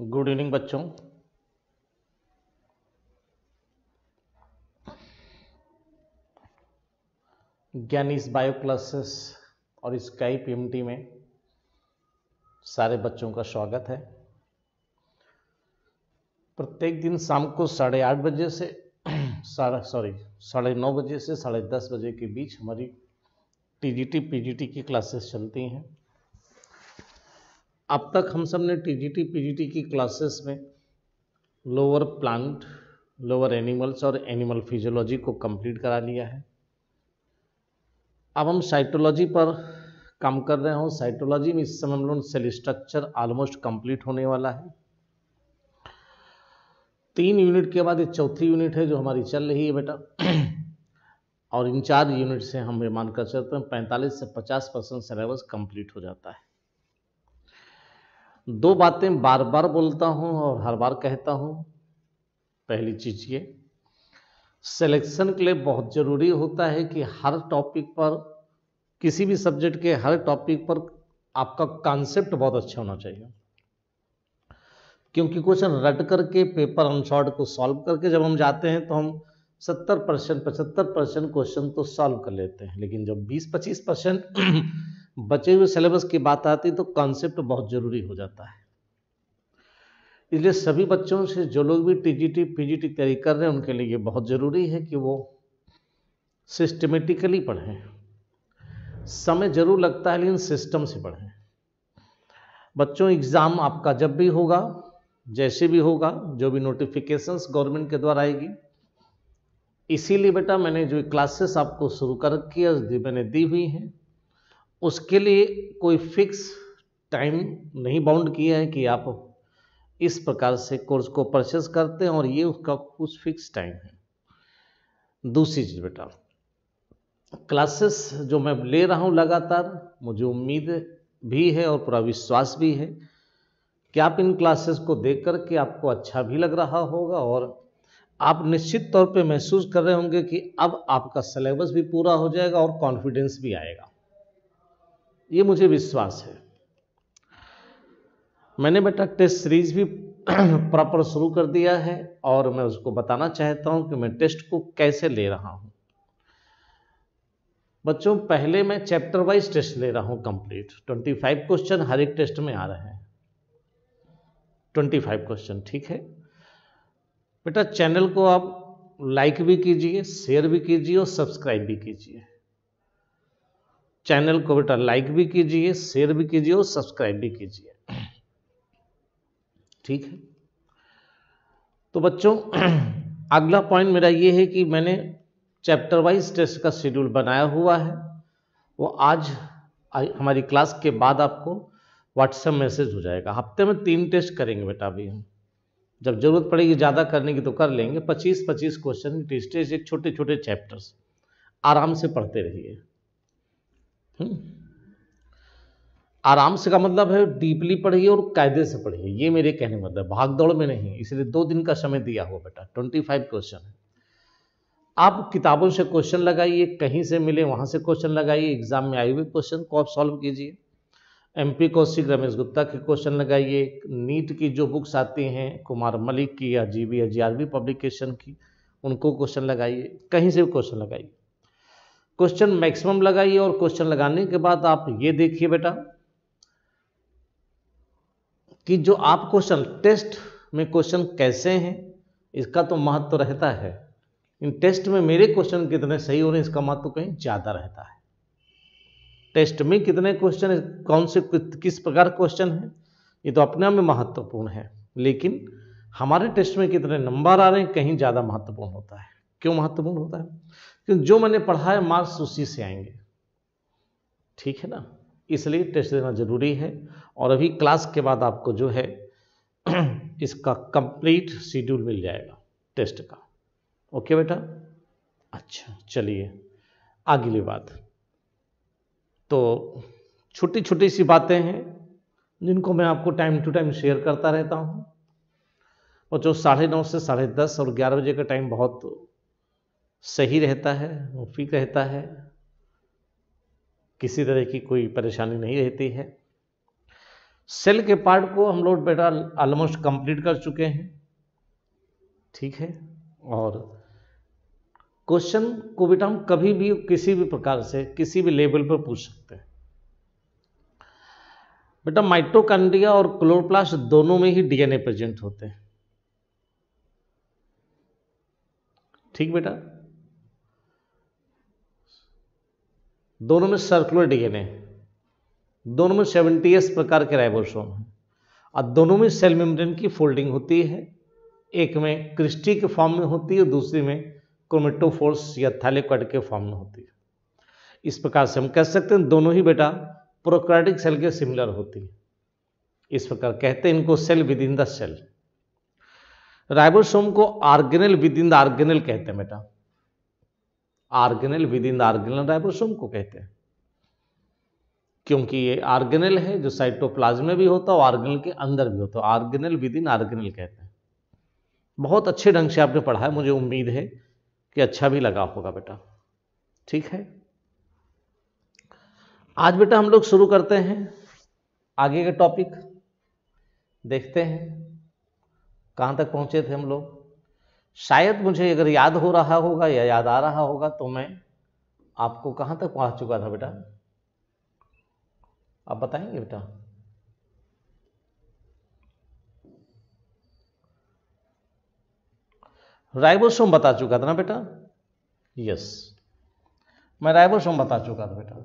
Good evening बच्चों ज्ञानीस bio classes और स्काई पीएमटी में सारे बच्चों का स्वागत है प्रत्येक दिन शाम को साढ़े आठ बजे से साढ़े सॉरी साढ़े नौ बजे से साढ़े दस बजे के बीच हमारी टीजीटी पीजीटी की क्लासेस चलती हैं अब तक हम सब ने T G T P G T की क्लासेस में लोअर प्लांट लोअर एनिमल्स और एनिमल फिजियोलॉजी को कंप्लीट करा लिया है अब हम साइटोलॉजी पर काम कर रहे हैं साइटोलॉजी में इस समय हम लोग सेल स्ट्रक्चर ऑलमोस्ट कंप्लीट होने वाला है तीन यूनिट के बाद ये चौथी यूनिट है जो हमारी चल रही है बेटा और इन चार यूनिट से हम ये मानकर चलते हैं पैंतालीस से पचास परसेंट सिलेबस कंप्लीट हो जाता है दो बातें बार बार बोलता हूं और हर बार कहता हूं पहली चीज ये सिलेक्शन के लिए बहुत ज़रूरी होता है कि हर टॉपिक पर किसी भी सब्जेक्ट के हर टॉपिक पर आपका कॉन्सेप्ट बहुत अच्छा होना चाहिए क्योंकि क्वेश्चन रट करके पेपर हम शॉर्ट को सॉल्व करके जब हम जाते हैं तो हम सत्तर परसेंट पचहत्तर परसेंट क्वेश्चन तो सॉल्व कर लेते हैं लेकिन जब बीस पच्चीस परसेंट बचे हुए सिलेबस की बात आती तो कॉन्सेप्ट बहुत ज़रूरी हो जाता है इसलिए सभी बच्चों से जो लोग भी टीजीटी पीजीटी तैयारी कर रहे हैं उनके लिए बहुत ज़रूरी है कि वो सिस्टमेटिकली पढ़ें समय ज़रूर लगता है लेकिन सिस्टम से पढ़ें बच्चों एग्ज़ाम आपका जब भी होगा जैसे भी होगा जो भी नोटिफिकेशंस गवर्नमेंट के द्वारा आएगी इसीलिए बेटा मैंने जो क्लासेस आपको शुरू कर रखी है मैंने दी हुई हैं उसके लिए कोई फिक्स टाइम नहीं बाउंड किया है कि आप इस प्रकार से कोर्स को परचेस करते हैं और ये उसका कुछ फिक्स टाइम है दूसरी चीज़ बेटा क्लासेस जो मैं ले रहा हूँ लगातार मुझे उम्मीद भी है और पूरा विश्वास भी है कि आप इन क्लासेस को देख करके आपको अच्छा भी लग रहा होगा और आप निश्चित तौर पे महसूस कर रहे होंगे कि अब आपका सिलेबस भी पूरा हो जाएगा और कॉन्फिडेंस भी आएगा ये मुझे विश्वास है मैंने बेटा टेस्ट सीरीज भी प्रॉपर शुरू कर दिया है और मैं उसको बताना चाहता हूं कि मैं टेस्ट को कैसे ले रहा हूं बच्चों पहले मैं चैप्टर वाइज टेस्ट ले रहा हूं कंप्लीट 25 क्वेश्चन हर एक टेस्ट में आ रहे हैं 25 क्वेश्चन ठीक है बेटा चैनल को आप लाइक भी कीजिए शेयर भी कीजिए और सब्सक्राइब भी कीजिए चैनल को बेटा लाइक भी कीजिए शेयर भी कीजिए और सब्सक्राइब भी कीजिए ठीक है तो बच्चों अगला पॉइंट मेरा ये है कि मैंने चैप्टर वाइज टेस्ट का शेड्यूल बनाया हुआ है वो आज हमारी क्लास के बाद आपको व्हाट्सएप मैसेज हो जाएगा हफ्ते में तीन टेस्ट करेंगे बेटा अभी हम जब जरूरत पड़ेगी ज़्यादा करने की तो कर लेंगे 25-25 क्वेश्चन टेस्ट एक छोटे छोटे चैप्टर्स आराम से पढ़ते रहिए हम्म। आराम से का मतलब है डीपली पढ़िए और कायदे से पढ़िए ये मेरे कहने मतलब भाग दौड़ में नहीं इसलिए दो दिन का समय दिया हुआ बेटा ट्वेंटी फाइव क्वेश्चन है आप किताबों से क्वेश्चन लगाइए कहीं से मिले वहां से क्वेश्चन लगाइए एग्जाम में आए हुए क्वेश्चन को आप सॉल्व कीजिए एम पी कौशिक रमेश गुप्ता के क्वेश्चन लगाइए नीट की जो बुक्स आती हैं कुमार मलिक की या जी बी या जी आर बी पब्लिकेशन की उनको क्वेश्चन लगाइए कहीं से भी क्वेश्चन लगाइए क्वेश्चन मैक्सिमम लगाइए और क्वेश्चन लगाने के बाद आप ये देखिए बेटा कि जो आप क्वेश्चन टेस्ट में क्वेश्चन कैसे हैं इसका तो महत्व तो रहता है इन टेस्ट में मेरे क्वेश्चन कितने सही हो रहे हैं इसका महत्व तो कहीं ज़्यादा रहता है टेस्ट में कितने क्वेश्चन कौन से किस प्रकार क्वेश्चन है ये तो अपने आप में महत्वपूर्ण है लेकिन हमारे टेस्ट में कितने नंबर आ रहे हैं कहीं ज़्यादा महत्वपूर्ण होता है क्यों महत्वपूर्ण होता है क्योंकि जो मैंने पढ़ा है मार्क्स उसी से आएंगे ठीक है ना इसलिए टेस्ट देना ज़रूरी है और अभी क्लास के बाद आपको जो है इसका कंप्लीट शेड्यूल मिल जाएगा टेस्ट का ओके बेटा अच्छा चलिए अगली बात तो छोटी छोटी सी बातें हैं जिनको मैं आपको टाइम टू टाइम शेयर करता रहता हूँ और जो साढ़े नौ से साढ़े दस और ग्यारह बजे का टाइम बहुत सही रहता है मुफीक रहता है किसी तरह की कोई परेशानी नहीं रहती है सेल के पार्ट को हम लोग बेटा ऑलमोस्ट कंप्लीट कर चुके हैं ठीक है और क्वेश्चन को बेटा तो हम कभी भी किसी भी प्रकार से किसी भी लेवल पर पूछ सकते हैं बेटा माइटोकांड्रिया और क्लोरोप्लास्ट दोनों में ही डीएनए प्रेजेंट होते हैं ठीक बेटा दोनों में सर्कुलर डीएनए दोनों में सेवेंटी एस प्रकार के राइबोसोम हैं और दोनों में सेल मेम्ब्रेन की फोल्डिंग होती है एक में क्रिस्टी के फॉर्म में होती है और दूसरी में क्रोमेटोफोर्स या थैलेक्ट के फॉर्म में होती है इस प्रकार से हम कह सकते हैं दोनों ही बेटा प्रोक्राटिक सेल के सिमिलर होती है इस प्रकार कहते हैं इनको cell within the cell ribosome को organelle within the organelle कहते हैं बेटा organelle within the organelle ribosome को कहते हैं क्योंकि ये आर्गेनल है जो साइटोप्लाज्म में भी होता है और आर्गेनल के अंदर भी होता है आर्गेनल विद इन आर्गेनल कहते हैं बहुत अच्छे ढंग से आपने पढ़ा है मुझे उम्मीद है कि अच्छा भी लगा होगा बेटा ठीक है आज बेटा हम लोग शुरू करते हैं आगे का टॉपिक देखते हैं कहां तक पहुंचे थे हम लोग शायद मुझे अगर याद हो रहा होगा या याद आ रहा होगा तो मैं आपको कहाँ तक पहुँच चुका था बेटा आप बताएंगे बेटा राइबोसोम बता चुका था ना बेटा यस मैं राइबोसोम बता चुका था बेटा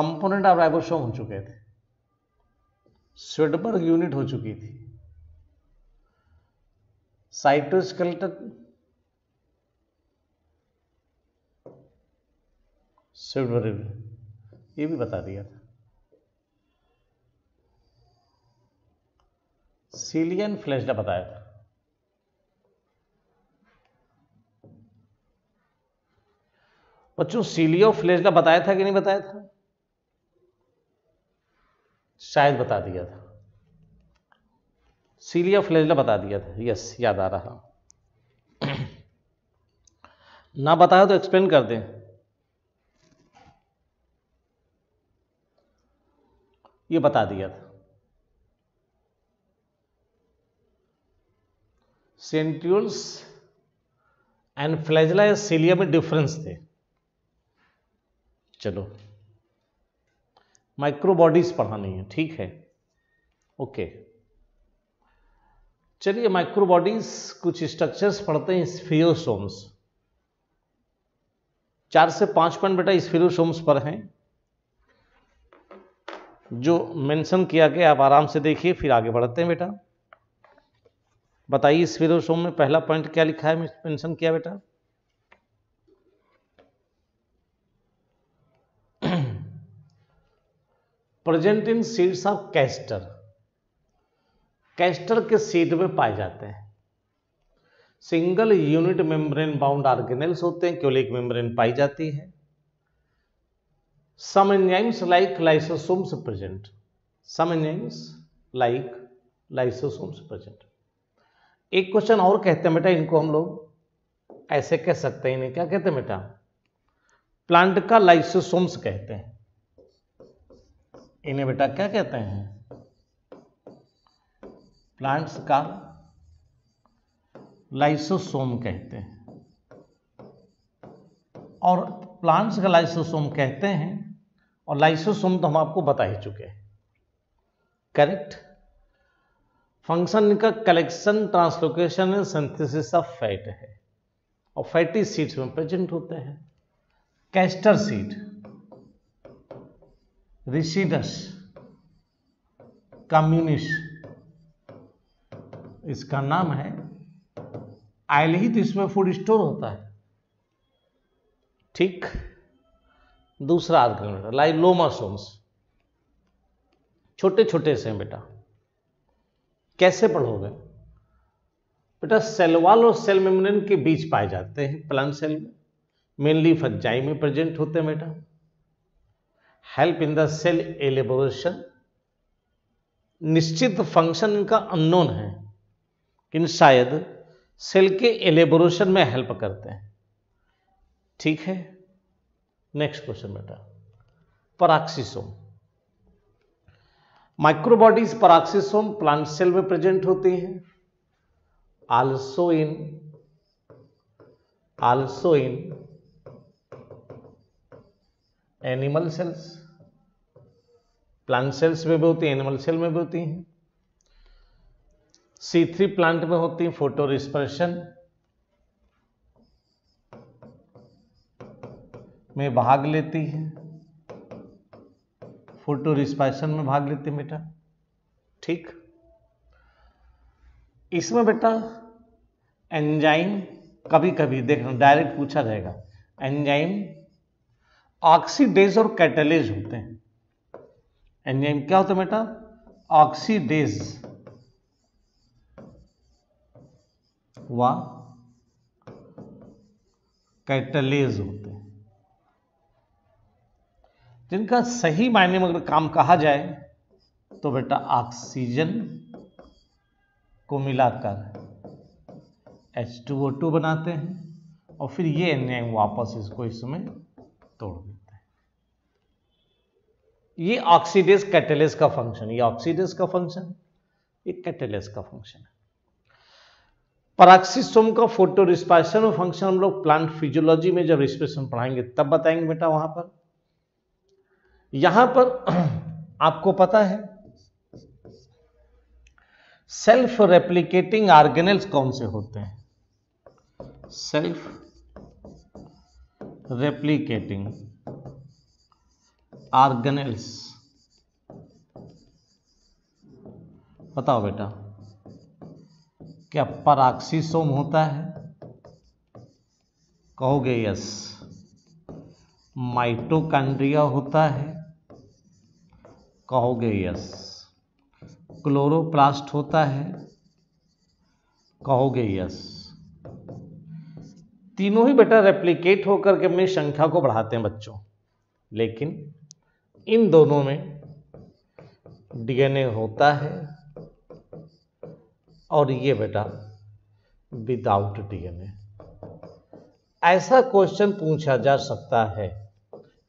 कंपोनेंट ऑफ राइबोसोम हो चुके थे स्वेडबर्ग यूनिट हो चुकी थी साइटोस्केलेटन सिल्वरिल ये भी बता दिया था सीलियन फ्लैशडा बताया था बच्चों सीलियो फ्लैशडा बताया था कि नहीं बताया था शायद बता दिया था सीलिया फ्लैजला बता दिया था यस याद आ रहा ना बताया तो एक्सप्लेन कर दें ये बता दिया था सेंट्यूल्स एंड फ्लैजला या सीलिया में डिफरेंस थे चलो माइक्रोबॉडीज पढ़ानी है ठीक है ओके okay. चलिए माइक्रोबॉडीज कुछ स्ट्रक्चर्स पढ़ते हैं स्फियोसोम्स चार से पांच पॉइंट बेटा स्फियोसोम्स पर हैं जो मेंशन किया गया आप आराम से देखिए फिर आगे बढ़ते हैं बेटा बताइए स्फियोसोम में पहला पॉइंट क्या लिखा है मेंशन किया बेटा present in seeds of castor castor के सीड में पाए जाते हैं single unit membrane bound organelles होते हैं क्योलिक मेम्ब्रेन पाई जाती है some enzymes like lysosomes present some enzymes like lysosomes present एक क्वेश्चन और कहते हैं बेटा इनको हम लोग ऐसे कह सकते हैं इन्हें क्या कहते हैं बेटा प्लांट का लाइसोसोम्स कहते हैं इन्हें बेटा क्या कहते हैं प्लांट्स का लाइसोसोम कहते हैं और प्लांट्स का लाइसोसोम कहते हैं और लाइसोसोम तो हम आपको बता ही चुके हैं करेक्ट फंक्शन का collection translocation and synthesis of fat है और फैटी सीड्स में प्रेजेंट होते हैं कैस्टर सीड रिसीडस कम्युनिस्ट इसका नाम है आयल ही तो इसमें फूड स्टोर होता है ठीक दूसरा आर्गन बेटा लाइलोमासोम्स छोटे छोटे से हैं बेटा कैसे पढ़ोगे बेटा सेल वॉल और सेल मेम्ब्रेन के बीच पाए जाते हैं प्लान सेल में मेनली फज्जाई में प्रेजेंट होते हैं बेटा help in the cell elaboration निश्चित फंक्शन इनका अननोन है लेकिन शायद सेल के एलेबोरेशन में हेल्प करते हैं ठीक है नेक्स्ट क्वेश्चन बेटा peroxisome microbodies peroxisome plant cell में प्रेजेंट होती हैं also in also in animal cells plant cells में भी होती है एनिमल सेल में भी होती हैं सी थ्री प्लांट में होती है फोटो रिस्पर्शन में भाग लेती है फोटो रिस्पर्शन में भाग लेती है बेटा ठीक इसमें बेटा एंजाइम कभी कभी देखना डायरेक्ट पूछा जाएगा एंजाइम ऑक्सीडेज और कैटलेज होते हैं एंजाइम क्या होता है बेटा ऑक्सीडेज व कैटलेज होते हैं जिनका सही मायने में अगर काम कहा जाए तो बेटा ऑक्सीजन को मिलाकर H2O2 बनाते हैं और फिर ये एन वापस इसको इसमें तोड़ देते हैं ये ऑक्सीडेज कैटेलेस का फंक्शन ये ऑक्सीडेज का फंक्शन ये कैटेलेस का फंक्शन है पराक्सिसोम का फोटो और फंक्शन हम लोग प्लांट फिजियोलॉजी में जब रिस्पेशन पढ़ाएंगे तब बताएंगे बेटा वहां पर यहां पर आपको पता है सेल्फ रेप्लिकेटिंग ऑर्गेनल्स कौन से होते हैं सेल्फ रेप्लिकेटिंग ऑर्गेनल्स बताओ बेटा क्या पराक्सीसोम होता है कहोगे यस माइटोकांड्रिया होता है कहोगे यस क्लोरोप्लास्ट होता है कहोगे यस तीनों ही बेटा रेप्लिकेट होकर के अपनी संख्या को बढ़ाते हैं बच्चों लेकिन इन दोनों में डीएनए होता है और ये बेटा विदाउट डीएनए ऐसा क्वेश्चन पूछा जा सकता है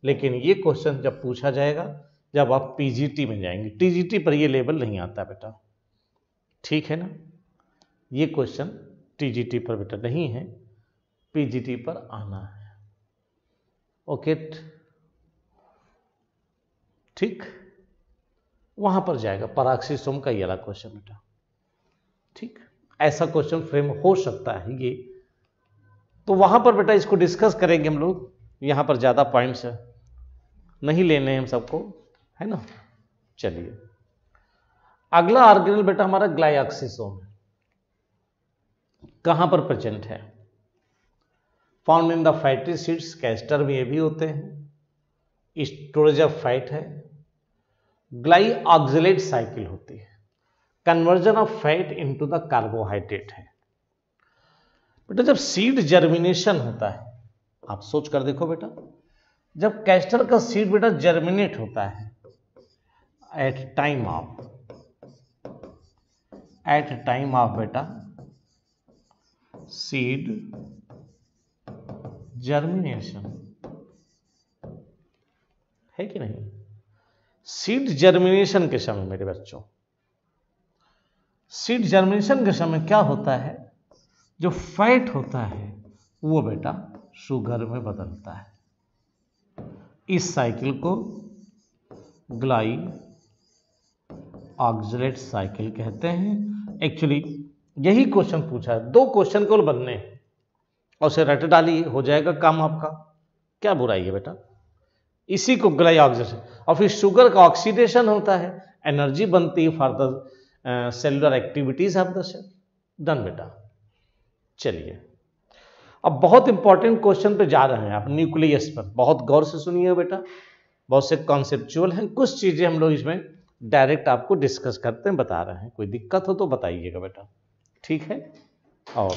लेकिन ये क्वेश्चन जब पूछा जाएगा जब आप पीजीटी में जाएंगे टीजीटी पर ये लेवल नहीं आता बेटा ठीक है ना ये क्वेश्चन टीजीटी पर बेटा नहीं है पीजीटी पर आना है ओके ठीक वहां पर जाएगा पराक्षी सोम का ये क्वेश्चन बेटा ठीक ऐसा क्वेश्चन फ्रेम हो सकता है ये तो वहां पर बेटा इसको डिस्कस करेंगे हम लोग यहां पर ज़्यादा पॉइंट्स नहीं लेने हम सबको है ना चलिए अगला ऑर्गेनल बेटा हमारा ग्लाइक्सिसोम कहां पर प्रेजेंट है found in the fatty seeds castor में ये भी होते हैं स्टोरेज ऑफ फैट है ग्लाइऑक्सिलेट साइकिल होती है conversion of fat into the carbohydrate है बेटा जब सीड जर्मिनेशन होता है आप सोच कर देखो बेटा जब कैस्टर का सीड बेटा जर्मिनेट होता है at time of at time of बेटा सीड जर्मिनेशन है कि नहीं सीड जर्मिनेशन के समय मेरे बच्चों सीड जर्मिनेशन के समय क्या होता है जो फैट होता है वो बेटा शुगर में बदलता है इस साइकिल को ग्लाई ऑक्जलेट साइकिल कहते हैं एक्चुअली यही क्वेश्चन पूछा है दो क्वेश्चन कौन बनने हैं और उसे रट डाली हो जाएगा काम आपका क्या बुराई है बेटा इसी को ग्लाई ऑक्जलेट और फिर शुगर का ऑक्सीडेशन होता है एनर्जी बनती है for cellular activities of the cell done बेटा चलिए अब बहुत इंपॉर्टेंट क्वेश्चन पे जा रहे हैं आप न्यूक्लियस पर बहुत गौर से सुनिए बेटा बहुत से कॉन्सेप्चुअल हैं कुछ चीज़ें हम लोग इसमें डायरेक्ट आपको डिस्कस करते हैं बता रहे हैं कोई दिक्कत हो तो बताइएगा बेटा ठीक है और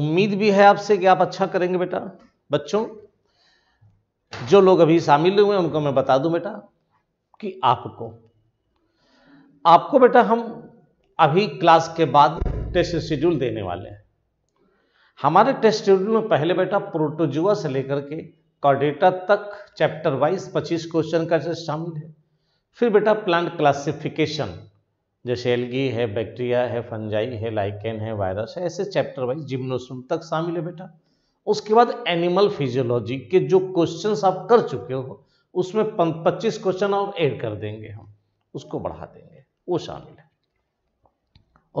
उम्मीद भी है आपसे कि आप अच्छा करेंगे बेटा बच्चों जो लोग अभी शामिल हुए हैं उनको मैं बता दूं बेटा कि आपको आपको बेटा हम अभी क्लास के बाद टेस्ट शेड्यूल देने वाले हैं हमारे टेस्ट शेड्यूल में पहले बेटा प्रोटोजुआ से लेकर के कॉर्डेटा तक चैप्टर वाइज 25 क्वेश्चन का शामिल है फिर बेटा प्लांट क्लासिफिकेशन जैसे एलगी है बैक्टीरिया है फंजाई है लाइकेन है वायरस है ऐसे चैप्टर वाइज जिम्नोसम तक शामिल है बेटा उसके बाद एनिमल फिजियोलॉजी के जो क्वेश्चंस आप कर चुके हो उसमें 25 क्वेश्चन और ऐड कर देंगे हम उसको बढ़ा देंगे वो शामिल है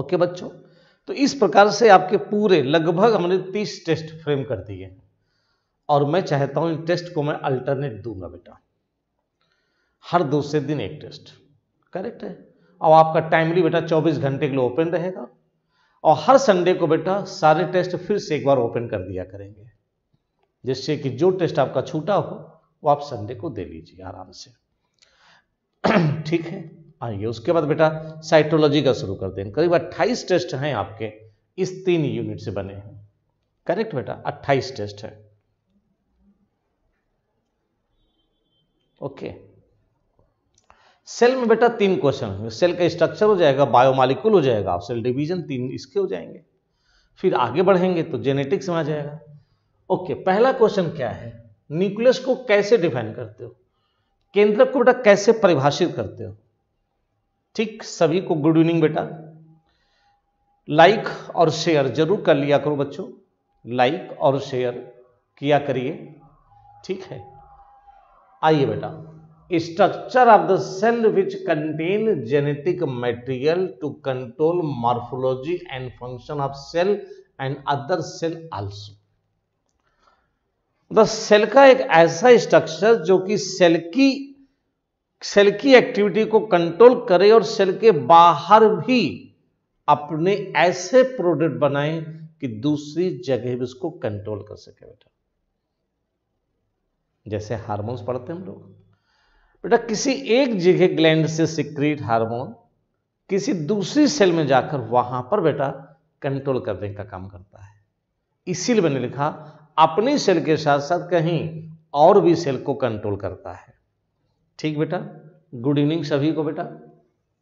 ओके बच्चों तो इस प्रकार से आपके पूरे लगभग हमने तीस टेस्ट फ्रेम कर दिए और मैं चाहता हूं इन टेस्ट को मैं अल्टरनेट दूंगा बेटा हर दूसरे दिन एक टेस्ट करेक्ट है और आपका टाइमली बेटा 24 घंटे के लिए ओपन रहेगा और हर संडे को बेटा सारे टेस्ट फिर से एक बार ओपन कर दिया करेंगे जिससे कि जो टेस्ट आपका छूटा हो वो आप संडे को दे लीजिए आराम से ठीक है आएंगे उसके बाद बेटा साइटोलॉजी का शुरू करते हैं करीब 28 टेस्ट हैं आपके इस तीन यूनिट से बने हैं करेक्ट बेटा 28 टेस्ट है ओके सेल में बेटा तीन क्वेश्चन होंगे सेल का स्ट्रक्चर हो जाएगा बायोमालिक्यूल हो जाएगा सेल डिवीजन तीन इसके हो जाएंगे फिर आगे बढ़ेंगे तो जेनेटिक्स में आ जाएगा ओके पहला क्वेश्चन क्या है न्यूक्लियस को कैसे डिफाइन करते हो केंद्रक को बेटा कैसे परिभाषित करते हो ठीक सभी को गुड इवनिंग बेटा लाइक और शेयर जरूर कर लिया करो बच्चों लाइक और शेयर किया करिए ठीक है आइए बेटा structure of the cell which contain genetic material to control morphology and function of cell and other cell also the cell का एक ऐसा स्ट्रक्चर जो कि सेल की सेल की एक्टिविटी को कंट्रोल करें और सेल के बाहर भी अपने ऐसे प्रोडक्ट बनाएं कि दूसरी जगह भी उसको कंट्रोल कर सके बेटा जैसे हार्मोन्स पढ़ते हैं हम लोग बेटा किसी एक जगह ग्लैंड से सिक्रीट हार्मोन किसी दूसरी सेल में जाकर वहां पर बेटा कंट्रोल करने का काम करता है इसीलिए मैंने लिखा अपनी सेल के साथ साथ कहीं और भी सेल को कंट्रोल करता है ठीक बेटा गुड इवनिंग सभी को बेटा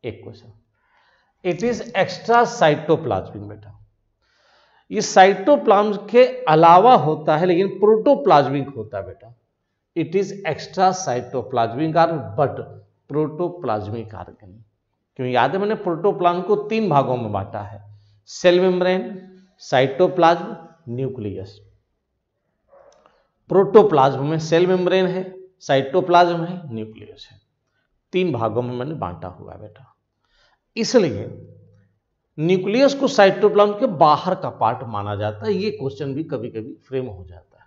एक question it is extra cytoplasmic बेटा ये साइटोप्लाज्म के अलावा होता है लेकिन प्रोटोप्लाज्मिक होता है बेटा it is extra cytoplasmic are but protoplasmic organ क्यों याद है मैंने प्रोटोप्लाज्म को तीन भागों में बांटा है cell membrane cytoplasm nucleus protoplasm में सेल मेम्ब्रेन है साइटोप्लाज्म है न्यूक्लियस है तीन भागों में मैंने बांटा हुआ है बेटा इसलिए न्यूक्लियस को साइटोप्लाज्म के बाहर का पार्ट माना जाता है ये क्वेश्चन भी कभी कभी फ्रेम हो जाता है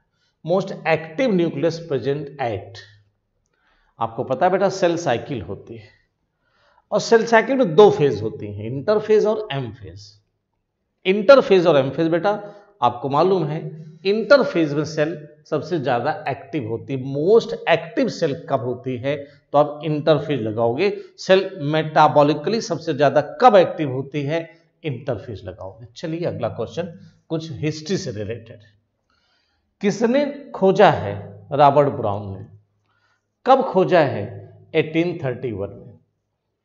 most active nucleus present at आपको पता है बेटा सेल साइकिल होती है और सेल साइकिल में दो फेज होती हैं इंटरफेज और एम फेज इंटरफेज और एम फेज बेटा आपको मालूम है इंटरफेज में सेल सबसे ज़्यादा एक्टिव होती है मोस्ट एक्टिव सेल कब होती है तो आप इंटरफेज लगाओगे सेल मेटाबॉलिकली सबसे ज़्यादा कब एक्टिव होती है इंटरफेज लगाओगे चलिए अगला क्वेश्चन कुछ हिस्ट्री से रिलेटेड किसने खोजा है रॉबर्ट ब्राउन ने कब खोजा है 1831 में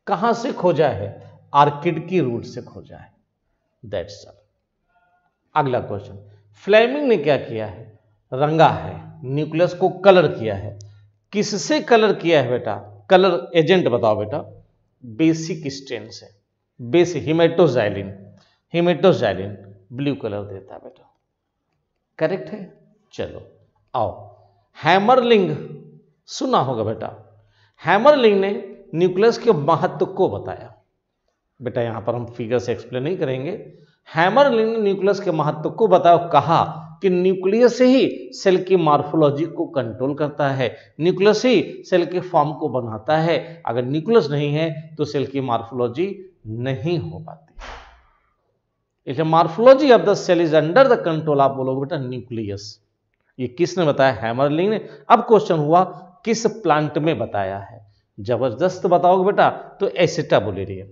कहां से खोजा है आर्किड की रूट से खोजा है दैट्स अगला क्वेश्चन फ्लेमिंग ने क्या किया है रंगा है न्यूक्लियस को कलर किया है किससे कलर किया है बेटा कलर एजेंट बताओ बेटा बेसिक स्टेन से basic haematoxylin haematoxylin blue colour देता है बेटा करेक्ट है चलो आओ हैमरलिंग सुना होगा बेटा हैमरलिंग ने न्यूक्लियस के महत्व को बताया बेटा यहां पर हम फिगर एक्सप्लेन नहीं करेंगे हैमरलिंग ने न्यूक्लियस के महत्व को बताया कहा कि न्यूक्लियस ही सेल की मार्फोलॉजी को कंट्रोल करता है न्यूक्लियस ही सेल के फॉर्म को बनाता है अगर न्यूक्लियस नहीं है तो सेल की मार्फोलॉजी नहीं हो पाती इसलिए morphology of the cell is under the control आप बोलोगे बेटा न्यूक्लियस ये किसने बताया हैमरलिंग ने अब क्वेश्चन हुआ किस प्लांट में बताया है जबरदस्त बताओगे बेटा तो एसिटाबुलेरिया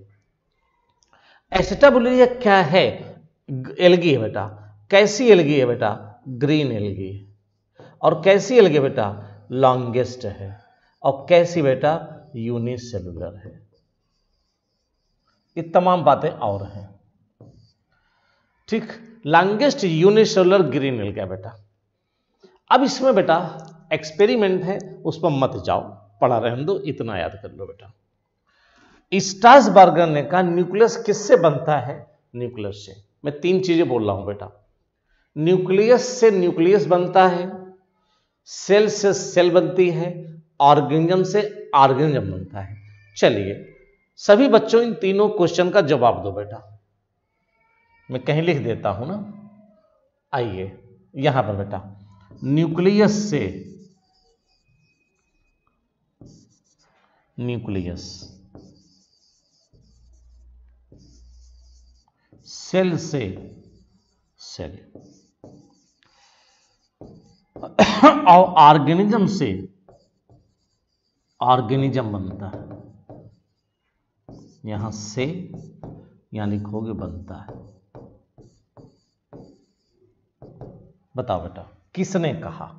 एसिटाबुलेरिया क्या है एलगी है बेटा कैसी एलगी है बेटा ग्रीन एलगी और कैसी एलगी बेटा लॉन्गेस्ट है और कैसी बेटा यूनिसेलुलर है ये तमाम बातें और हैं ठीक लॉन्गेस्ट यूनिसेलुलर ग्रीन एलगी है बेटा अब इसमें बेटा एक्सपेरिमेंट है उस पर मत जाओ पढ़ा रहे दो तो, इतना याद कर लो बेटा स्टार्स बर्गर ने कहा न्यूक्लियस किससे बनता है न्यूक्लियस से मैं तीन चीजें बोल रहा हूं बेटा न्यूक्लियस से न्यूक्लियस बनता है सेल से सेल बनती है ऑर्गेनिज्म से ऑर्गेनिज्म बनता है चलिए सभी बच्चों इन तीनों क्वेश्चन का जवाब दो बेटा मैं कहीं लिख देता हूं ना आइए यहां पर बेटा न्यूक्लियस से न्यूक्लियस सेल से सेल और ऑर्गेनिज्म से ऑर्गेनिज्म बनता है यहां से यहां लिखोगे बनता है बताओ बेटा किसने कहा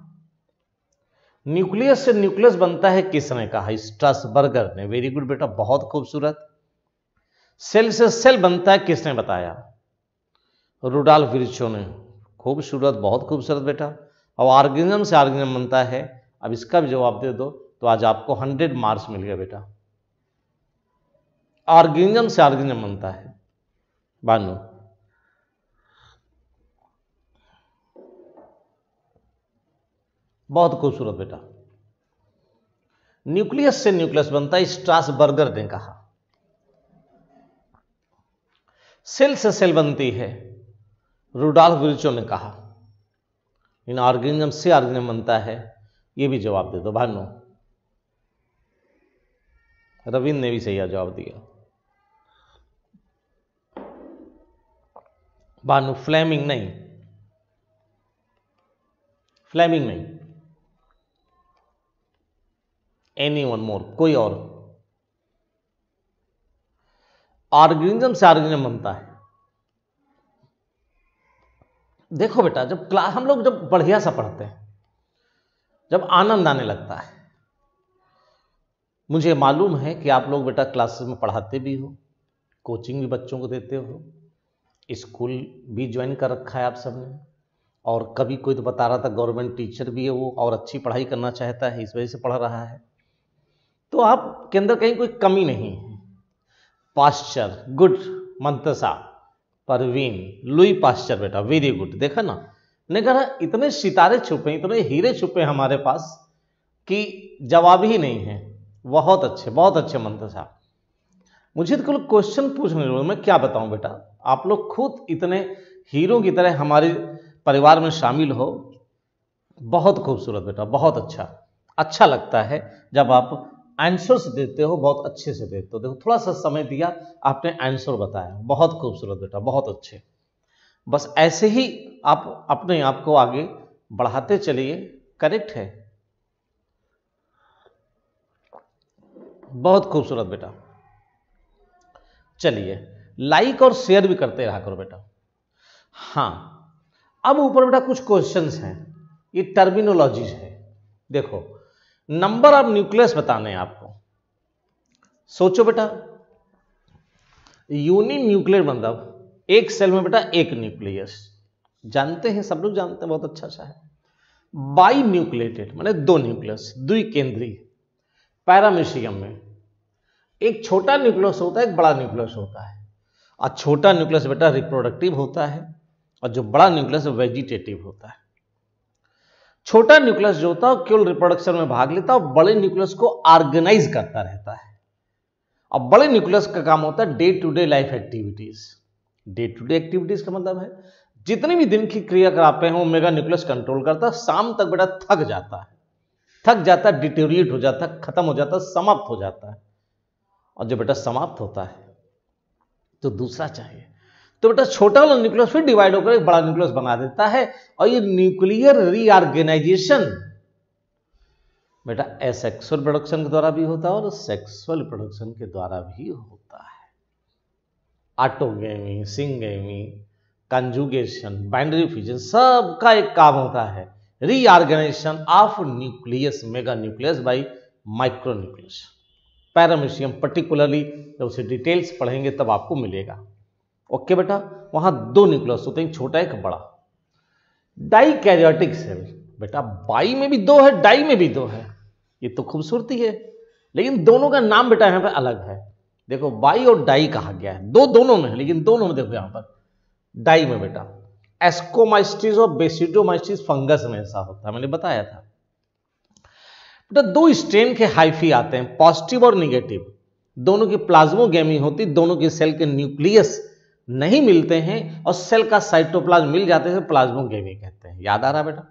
न्यूक्लियस से न्यूक्लियस बनता है किसने कहा स्ट्रासबर्गर ने वेरी गुड बेटा बहुत खूबसूरत सेल से सेल बनता है किसने बताया रुडाल विरचो ने खूबसूरत बहुत खूबसूरत बेटा अब ऑर्गेनिज्म से ऑर्गेनिज्म बनता है अब इसका भी जवाब दे दो तो आज आपको हंड्रेड मार्क्स मिल गया बेटा ऑर्गेनिज्म से ऑर्गेनिज्म बनता है बानो बहुत खूबसूरत बेटा न्यूक्लियस से न्यूक्लियस बनता है स्ट्रास बर्गर ने कहा सेल से सेल बनती है रूडाल्फ विरचो ने कहा इन ऑर्गेनिज्म से ऑर्गेनिज्म बनता है ये भी जवाब दे दो भानु रविंद्र ने भी सही जवाब दिया भानु फ्लेमिंग नहीं फ्लेमिंग नहीं एनी वन मोर कोई और ऑर्गेनिज्म से ऑर्गेनिज्म बनता है देखो बेटा जब क्लास हम लोग जब बढ़िया सा पढ़ते हैं जब आनंद आने लगता है मुझे मालूम है कि आप लोग बेटा क्लासेस में पढ़ाते भी हो कोचिंग भी बच्चों को देते हो स्कूल भी ज्वाइन कर रखा है आप सबने और कभी कोई तो बता रहा था गवर्नमेंट टीचर भी है वो और अच्छी पढ़ाई करना चाहता है इस वजह से पढ़ रहा है तो आपके अंदर कहीं कोई कमी नहीं है पास्चर गुड मंतसा परवीन लुई पास्चर बेटा वेरी गुड देखा ना ने कहा इतने सितारे छुपे इतने हीरे छुपे हमारे पास कि जवाब ही नहीं है बहुत अच्छे बहुत अच्छे मंत्र साहब मुझे तो कुल क्वेश्चन पूछने जरूर मैं क्या बताऊं बेटा आप लोग खुद इतने हीरो की तरह हमारे परिवार में शामिल हो बहुत खूबसूरत बेटा बहुत अच्छा अच्छा लगता है जब आप आंसर्स देते हो बहुत अच्छे से देते हो देखो थोड़ा सा समय दिया आपने आंसर बताया बहुत खूबसूरत बेटा बहुत अच्छे बस ऐसे ही आप अपने आप को आगे बढ़ाते चलिए करेक्ट है बहुत खूबसूरत बेटा चलिए लाइक और शेयर भी करते रहा करो बेटा हाँ अब ऊपर बेटा कुछ क्वेश्चंस हैं ये टर्मिनोलॉजीज है देखो नंबर ऑफ न्यूक्लियस बताने हैं आपको सोचो बेटा यूनि न्यूक्लियर मतलब एक सेल में बेटा एक न्यूक्लियस जानते हैं सब लोग जानते हैं बहुत अच्छा सा है बाई न्यूक्लिएटेड मैंने दो न्यूक्लियस दुई केंद्रीय पैरामिशियम में एक छोटा न्यूक्लियस होता है एक बड़ा न्यूक्लियस होता है और छोटा न्यूक्लियस बेटा रिप्रोडक्टिव होता है और जो बड़ा न्यूक्लियस वेजिटेटिव होता है छोटा न्यूक्लियस जो होता है केवल रिप्रोडक्शन में भाग लेता है और बड़े न्यूक्लियस को ऑर्गेनाइज करता रहता है और बड़े न्यूक्लियस का काम होता है day to day life activities day to day activities का मतलब है जितने भी दिन की क्रिया कराते हैं मेगा न्यूक्लियस कंट्रोल करता है शाम तक बेटा थक जाता है थक जाता है डिटेरिएट हो जाता है खत्म हो जाता है समाप्त हो जाता है और जब बेटा समाप्त होता है तो दूसरा चाहिए तो बेटा छोटा वाला न्यूक्लियस फिर डिवाइड होकर एक बड़ा न्यूक्लियस बना देता है और ये न्यूक्लियर रीऑर्गेनाइजेशन बेटा एसेक्सुअल प्रोडक्शन के द्वारा भी होता है और सेक्सुअल प्रोडक्शन के द्वारा भी होता है autogamy syngamy conjugation binary fusion सबका एक काम होता है reorganisation of nucleus mega nucleus by micro nucleus paramecium particularly जब उसे डिटेल्स पढ़ेंगे तब आपको मिलेगा ओके बेटा वहां दो न्यूक्लियस होते हैं छोटा एक बड़ा डाई कैरियोटिक सेल बेटा बाई में भी दो है डाई में भी दो है ये तो खूबसूरती है लेकिन दोनों का नाम बेटा यहां पर अलग है देखो बाई और डाई कहा गया है दो दोनों में है लेकिन दोनों में देखो यहां पर डाई में बेटा एस्कोमाइस्टिस और बेसिडोमाइस्टिस फंगस में ऐसा होता है मैंने बताया था बेटा दो स्ट्रेन के हाइफी आते हैं पॉजिटिव और निगेटिव दोनों की प्लाज्मोगेमी होती दोनों के सेल के न्यूक्लियस नहीं मिलते हैं और सेल का साइटोप्लाज मिल जाते हैं प्लाज्मो प्लाज्मोगेमी कहते हैं याद आ रहा बेटा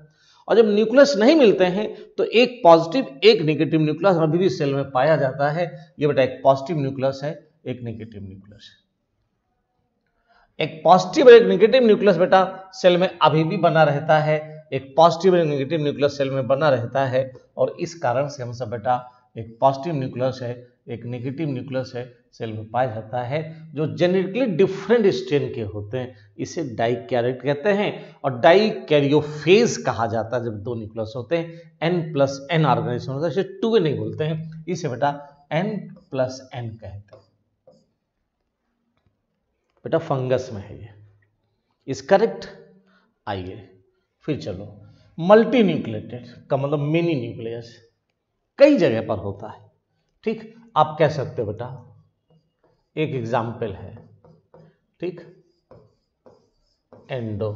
और जब न्यूक्लियस नहीं मिलते हैं तो एक पॉजिटिव एक नेगेटिव न्यूक्लियस अभी भी सेल में पाया जाता है ये बेटा एक पॉजिटिव न्यूक्लियस है एक नेगेटिव न्यूक्लियस है एक पॉजिटिव और एक नेगेटिव न्यूक्लियस बेटा सेल में अभी भी बना रहता है एक पॉजिटिव और नेगेटिव न्यूक्लियस सेल में बना रहता है और इस कारण से हम सब बेटा एक पॉजिटिव न्यूक्लियस है एक नेगेटिव न्यूक्लियस है सेल में पाया जाता है जो जेनेटिकली डिफरेंट स्ट्रेन के होते हैं इसे डाई कहते हैं और डाई कैरियोफेज कहा जाता है जब दो न्यूक्लियस होते हैं एन प्लस एन ऑर्गेनाइजेशन होता है इसे टू ए नहीं बोलते हैं इसे बेटा एन प्लस एन कहते हैं बेटा फंगस में है ये इस करेक्ट आइए फिर चलो मल्टी न्यूक्लेटेड का मतलब मिनी न्यूक्लियस कई जगह पर होता है ठीक आप कह सकते हो बेटा एक एग्जाम्पल है ठीक एंडो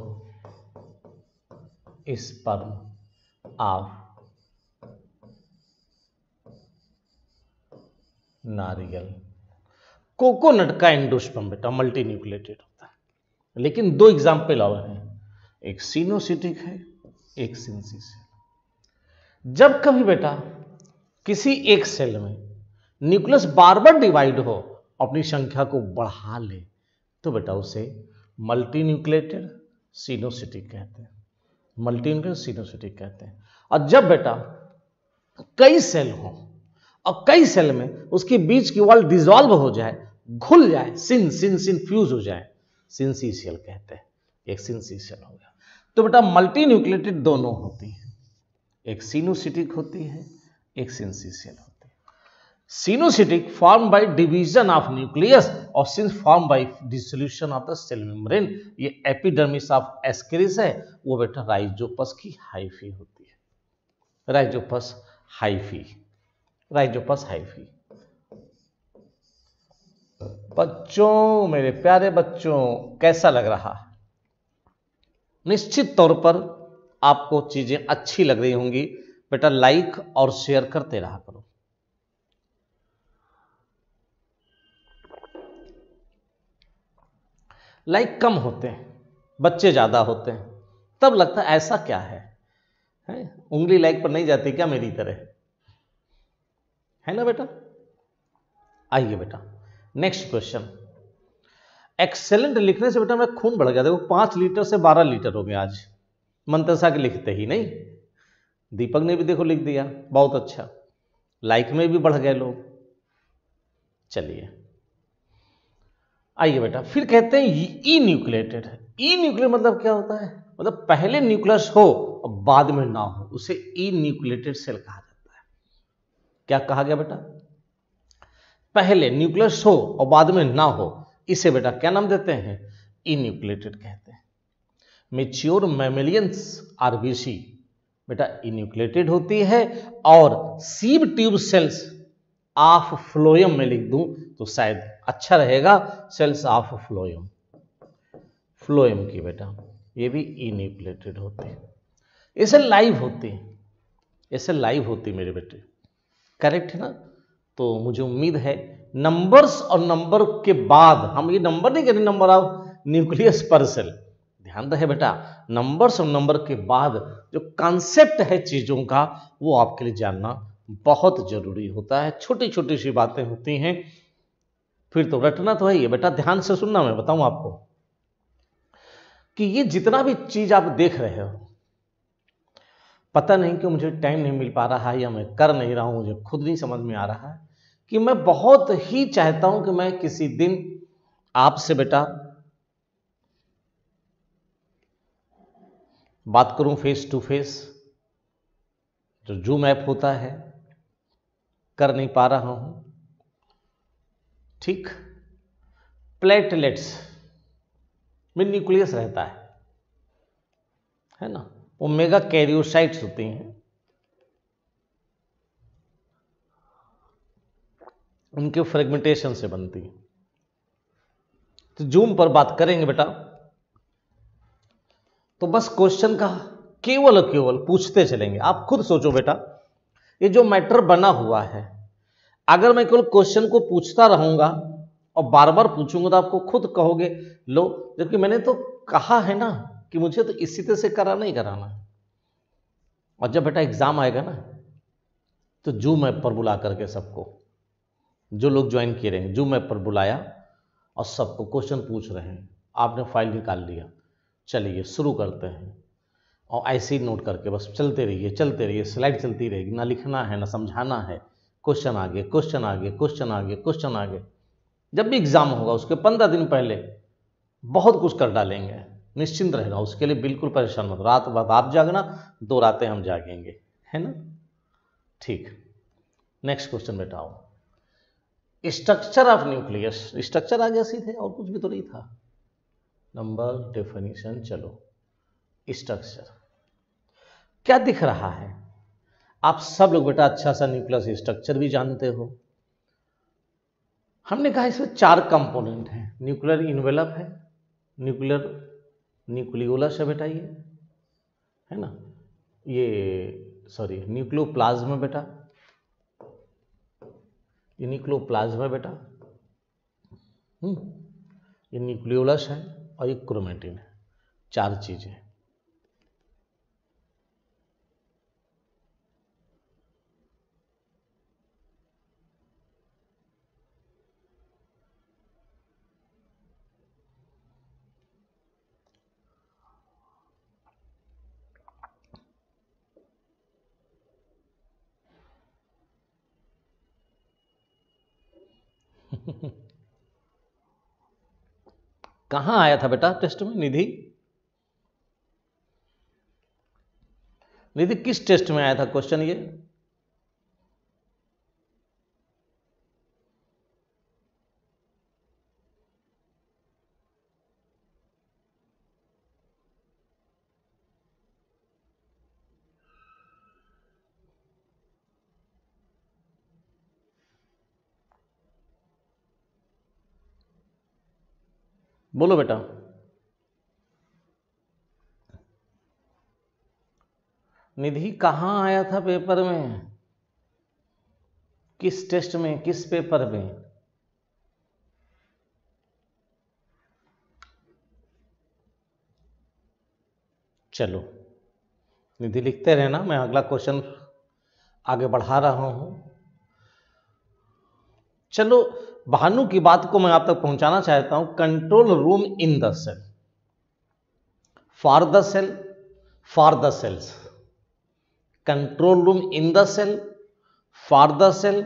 स्पर्म ऑफ नारियल कोकोनट का एंडोस्पर्म बेटा मल्टी न्यूक्लेटेड होता है लेकिन दो एग्जाम्पल और हैं एक सीनोसिटिक है एक सिंसिस जब कभी बेटा किसी एक सेल में न्यूक्लियस बार बार डिवाइड हो अपनी संख्या को बढ़ा ले तो बेटा उसे मल्टी न्यूक्लेटेड सीनोसिटिक कहते हैं मल्टी न्यूक्लेट सीनोसिटिक कहते हैं और जब बेटा कई सेल हो और कई सेल में उसके बीच की वॉल डिजॉल्व हो जाए घुल जाए सिन सिन सिन फ्यूज हो जाए सिंसीशियल कहते हैं एक सिंसीशियल हो गया तो बेटा मल्टी न्यूक्लेटेड दोनों होती हैं एक सीनोसिटिक होती है एक सिंसीशियल होती है coenocytic form by division of nucleus और सिंस form by dissolution of the cell membrane ये एपिडर्मिस ऑफ एस्क्रिस है वो बेटा राइजोपस की हाइफी होती है राइजोपस हाइफी राइजोपस हाइफी बच्चों मेरे प्यारे बच्चों कैसा लग रहा निश्चित तौर पर आपको चीजें अच्छी लग रही होंगी बेटा लाइक और शेयर करते रहा करो लाइक कम होते हैं बच्चे ज़्यादा होते हैं तब लगता है ऐसा क्या है, है? उंगली लाइक पर नहीं जाती क्या मेरी तरह है ना बेटा आइए बेटा नेक्स्ट क्वेश्चन एक्सेलेंट लिखने से बेटा मेरा खून बढ़ गया देखो पाँच लीटर से बारह लीटर हो गया आज मंतसा के लिखते ही नहीं दीपक ने भी देखो लिख दिया बहुत अच्छा लाइक में भी बढ़ गए लोग चलिए आइए बेटा फिर कहते हैं ई न्यूक्लिएटेड ई न्यूक्लियर मतलब क्या होता है मतलब पहले न्यूक्लियस हो और बाद में ना हो उसे ई न्यूक्लिएटेड सेल कहा जाता है क्या कहा गया बेटा पहले न्यूक्लियस हो और बाद में ना हो इसे बेटा क्या नाम देते हैं ई न्यूक्लिएटेड कहते हैं मेच्योर मेमिलियंस आरबीसी बेटा इन्यूक्लेटेड होती है और sieve tube cells of phloem में लिख दूं तो शायद अच्छा रहेगा सेल्स ऑफ फ्लोयम फ्लोयम की बेटा ये भी इन्यूप्लेटेड होते हैं ऐसे लाइव होते हैं ऐसे लाइव होती मेरे बेटे करेक्ट है ना तो मुझे उम्मीद है नंबर्स और नंबर के बाद हम ये नंबर नहीं कहते number of nucleus per cell ध्यान रहे बेटा नंबर्स और नंबर के बाद जो कॉन्सेप्ट है चीज़ों का वो आपके लिए जानना बहुत जरूरी होता है छोटी छोटी सी बातें होती हैं फिर तो रटना तो है ये बेटा ध्यान से सुनना मैं बताऊं आपको कि ये जितना भी चीज आप देख रहे हो पता नहीं कि मुझे टाइम नहीं मिल पा रहा है या मैं कर नहीं रहा हूं मुझे खुद नहीं समझ में आ रहा है कि मैं बहुत ही चाहता हूं कि मैं किसी दिन आपसे बेटा बात करूं फेस टू फेस जो जूम ऐप होता है कर नहीं पा रहा हूं ठीक प्लेटलेट्स में न्यूक्लियस रहता है है ना ओमेगा कैरियोसाइट्स होती हैं उनके फ्रेगमेंटेशन से बनती है तो जूम पर बात करेंगे बेटा तो बस क्वेश्चन का केवल केवल पूछते चलेंगे आप खुद सोचो बेटा ये जो मैटर बना हुआ है अगर मैं केवल क्वेश्चन को पूछता रहूंगा और बार बार पूछूंगा तो आपको खुद कहोगे लो जबकि मैंने तो कहा है ना कि मुझे तो इसी तरह से कराना ही कराना और जब बेटा एग्ज़ाम आएगा ना तो जू मैप पर बुला करके सबको जो लोग ज्वाइन किए रहेंगे जूम ऐप पर बुलाया और सबको क्वेश्चन पूछ रहे हैं आपने फाइल निकाल लिया चलिए शुरू करते हैं और ऐसे नोट करके बस चलते रहिए चलते रहिए स्लाइड चलती रहेगी ना लिखना है ना समझाना है क्वेश्चन आगे क्वेश्चन आगे क्वेश्चन आगे क्वेश्चन आगे जब भी एग्ज़ाम होगा उसके पंद्रह दिन पहले बहुत कुछ कर डालेंगे निश्चिंत रहना उसके लिए बिल्कुल परेशान मत रात बाद आप जागना दो रातें हम जागेंगे है ना ठीक नेक्स्ट क्वेश्चन बेटा स्ट्रक्चर ऑफ न्यूक्लियस स्ट्रक्चर आगे ऐसी थे और कुछ भी तो नहीं था नंबर डेफिनेशन चलो स्ट्रक्चर क्या दिख रहा है आप सब लोग बेटा अच्छा सा न्यूक्लियस स्ट्रक्चर भी जानते हो हमने कहा इसमें चार कंपोनेंट हैं न्यूक्लियर इन्वेलप है न्यूक्लियर न्यूक्लियोलस है बेटा ये है ना ये सॉरी न्यूक्लियो प्लाज्मा बेटा ये प्लाज्मा बेटा हम्म, ये न्यूक्लियोलस है और ये क्रोमेटिन है चार चीज़ें कहां आया था बेटा टेस्ट में निधि निधि किस टेस्ट में आया था क्वेश्चन ये बोलो बेटा निधि कहाँ आया था पेपर में किस टेस्ट में किस पेपर में चलो निधि लिखते रहना मैं अगला क्वेश्चन आगे बढ़ा रहा हूं चलो भानु की बात को मैं आप तक पहुंचाना चाहता हूं control room in the cell for the cell for the cells control room in the cell for the cell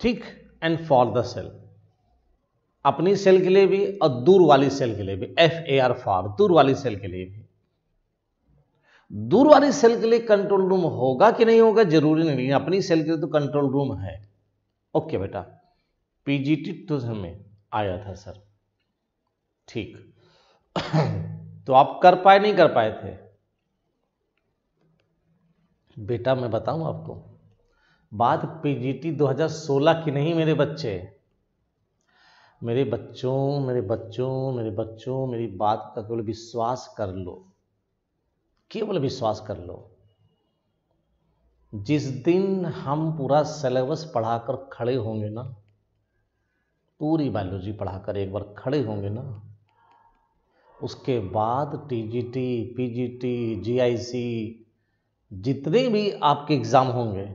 ठीक एंड फॉर द सेल अपनी सेल के लिए भी और दूर वाली सेल के लिए भी एफ ए आर फॉर दूर वाली सेल के लिए भी दूर वाली सेल के लिए कंट्रोल रूम होगा कि नहीं होगा जरूरी नहीं अपनी सेल के लिए तो कंट्रोल रूम है ओके बेटा पीजीटी तुझ तो में आया था सर ठीक तो आप कर पाए नहीं कर पाए थे बेटा मैं बताऊं आपको बात पीजीटी 2016 की नहीं मेरे बच्चे मेरे बच्चों मेरे बच्चों मेरे बच्चों मेरी बात का केवल विश्वास कर लो केवल विश्वास कर लो जिस दिन हम पूरा सिलेबस पढ़ाकर खड़े होंगे ना पूरी बायोलॉजी पढ़ाकर एक बार खड़े होंगे ना उसके बाद टीजीटी, पीजीटी, जीआईसी जितने भी आपके एग्ज़ाम होंगे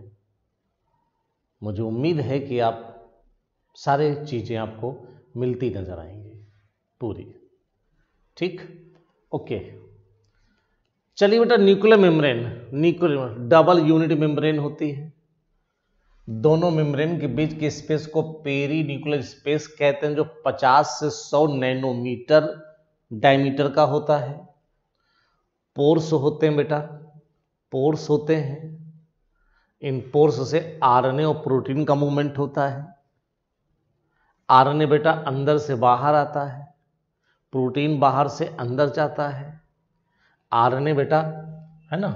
मुझे उम्मीद है कि आप सारे चीज़ें आपको मिलती नज़र आएंगी पूरी ठीक ओके चलिए बेटा nuclear membrane nuclear double unit membrane होती है दोनों मेम्ब्रेन के बीच के स्पेस को पेरी न्यूक्लियर स्पेस कहते हैं जो 50 से 100 नैनोमीटर डायमीटर का होता है पोर्स होते हैं बेटा पोर्स होते हैं इन पोर्स से आरएनए और प्रोटीन का मूवमेंट होता है आरएनए बेटा अंदर से बाहर आता है प्रोटीन बाहर से अंदर जाता है आरएनए बेटा है ना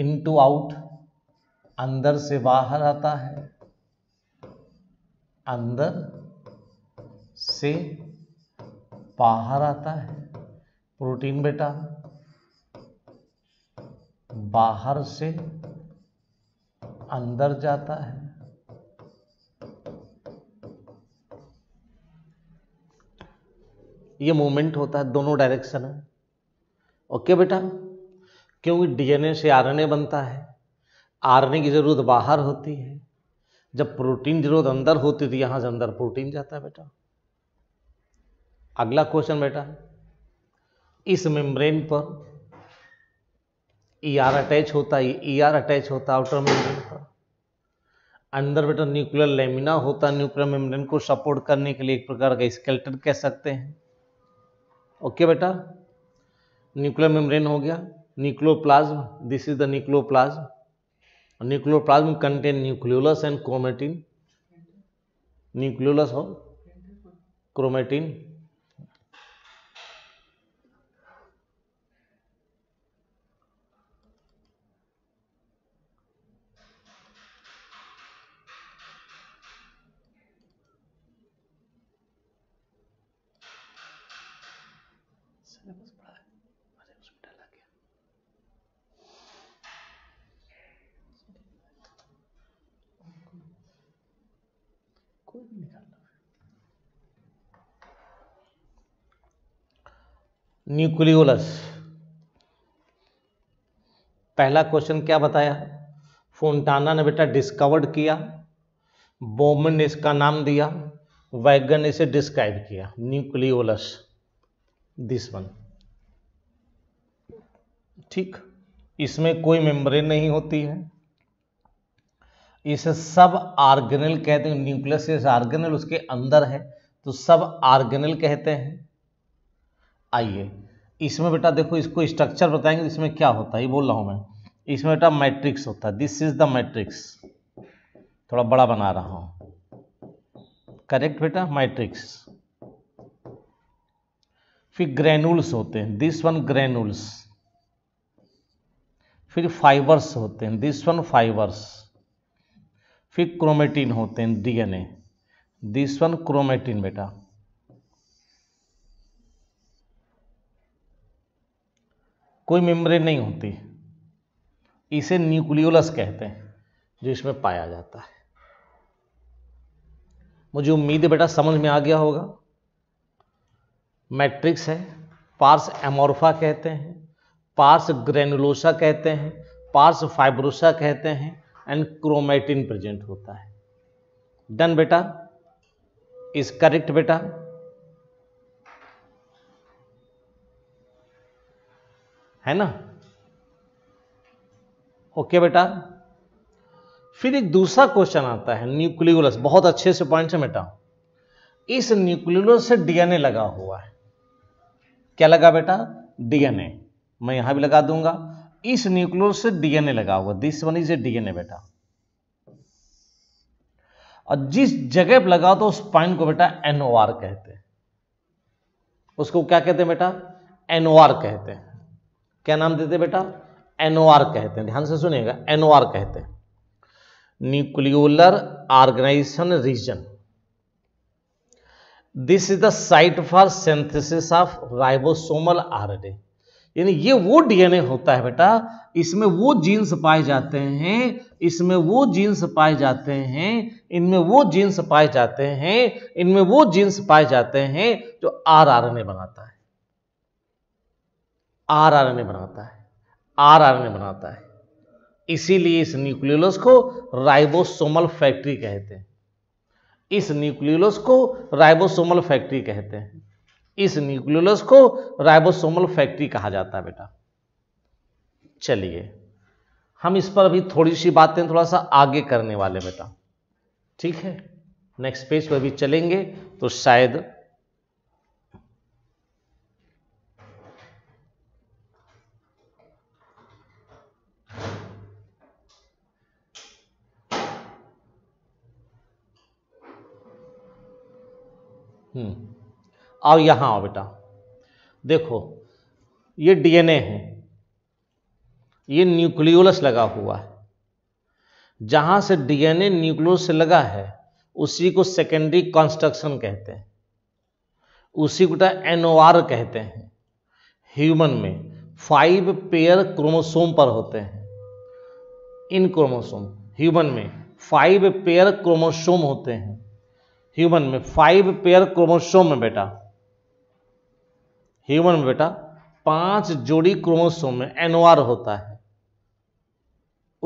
इन टू आउट अंदर से बाहर आता है अंदर से बाहर आता है प्रोटीन बेटा बाहर से अंदर जाता है ये मूवमेंट होता है दोनों डायरेक्शन है ओके बेटा क्योंकि डीएनए से आरएनए बनता है आरने की ज़रूरत बाहर होती है जब प्रोटीन ज़रूरत अंदर होती थी तो यहां से अंदर प्रोटीन जाता है बेटा अगला क्वेश्चन बेटा इस मेम्ब्रेन पर ई e आर अटैच होता है ई e आर अटैच होता है आउटर मेम्ब्रेन पर अंदर बेटा न्यूक्लियर लेमिना होता है न्यूक्लियर मेम्ब्रेन को सपोर्ट करने के लिए एक प्रकार का स्केल्टन कह सकते हैं ओके बेटा न्यूक्लियर मेम्ब्रेन हो गया nucleoplasm this is the nucleoplasm nucleoplasm contain nucleolus and chromatin nucleolus or chromatin nucleolus पहला क्वेश्चन क्या बताया फोनटाना ने बेटा डिस्कवर्ड किया बोमन ने इसका नाम दिया वैगन ने इसे डिस्क्राइब किया न्यूक्लियोलस दिस वन ठीक इसमें कोई मेम्ब्रेन नहीं होती है इसे सब आर्गेनल कहते हैं न्यूक्लियस इस आर्गेनल उसके अंदर है तो सब आर्गेनल कहते हैं आइए इसमें बेटा देखो इसको स्ट्रक्चर बताएंगे तो इसमें क्या होता है ये बोल रहा हूँ मैं इसमें बेटा मैट्रिक्स होता है दिस इज द मैट्रिक्स थोड़ा बड़ा बना रहा हूँ करेक्ट बेटा मैट्रिक्स फिर ग्रेनुल्स होते हैं दिस वन ग्रेनुल्स फिर फाइबर्स होते हैं दिस वन फाइबर्स फिर क्रोमेटिन होते हैं डीएनए दिस वन क्रोमेटिन बेटा कोई मेम्ब्रेन नहीं होती इसे न्यूक्लियोलस कहते हैं जो इसमें पाया जाता है मुझे उम्मीद है बेटा समझ में आ गया होगा मैट्रिक्स है पार्स एमोर्फा कहते हैं पार्स ग्रेनुलोसा कहते हैं पार्स फाइब्रोसा कहते हैं एंड क्रोमेटिन प्रेजेंट होता है डन बेटा इज करेक्ट बेटा है ना ओके बेटा फिर एक दूसरा क्वेश्चन आता है न्यूक्लियोलस बहुत अच्छे से पॉइंट से बेटा इस न्यूक्लियोलस से डीएनए लगा हुआ है क्या लगा बेटा डीएनए मैं यहां भी लगा दूंगा इस न्यूक्लियोलस से डीएनए लगा हुआ this one is a DNA बेटा और जिस जगह पर लगा तो उस पॉइंट को बेटा एनओआर कहते हैं उसको क्या कहते हैं बेटा एनओआर कहते हैं क्या नाम देते बेटा एनओआर कहते हैं ध्यान से सुनिएगा एनओआर कहते हैं nucleolar organisation region this is the site for synthesis of ribosomal RNA यानी ये वो डीएनए होता है बेटा इसमें वो जीन्स पाए जाते हैं इसमें वो जीन्स पाए जाते हैं इनमें वो जीन्स पाए जाते हैं इनमें वो जीन्स पाए जाते हैं जो आर आर बनाता है आर आर बनाता है आर आर बनाता है इसीलिए इस न्यूक्लियोलस को राइबोसोमल फैक्ट्री कहते हैं इस न्यूक्लियोलस को राइबोसोमल फैक्ट्री कहते हैं इस न्यूक्लियोलस को राइबोसोमल फैक्ट्री कहा जाता है बेटा चलिए हम इस पर अभी थोड़ी सी बातें थोड़ा सा आगे करने वाले बेटा ठीक है नेक्स्ट पेज पर भी चलेंगे तो शायद हम्म। आओ यहाँ आओ बेटा देखो ये डीएनए है ये न्यूक्लियोलस लगा हुआ है जहाँ से डीएनए न्यूक्लियोलस से लगा है उसी को सेकेंडरी कंस्ट्रक्शन कहते हैं उसी को एनओआर कहते हैं ह्यूमन में फाइव पेयर क्रोमोसोम पर होते हैं इन क्रोमोसोम ह्यूमन में फाइव पेयर क्रोमोसोम होते हैं ह्यूमन में फाइव पेयर क्रोमोसोम में बेटा ह्यूमन में बेटा पांच जोड़ी क्रोमोसोम में एनवार होता है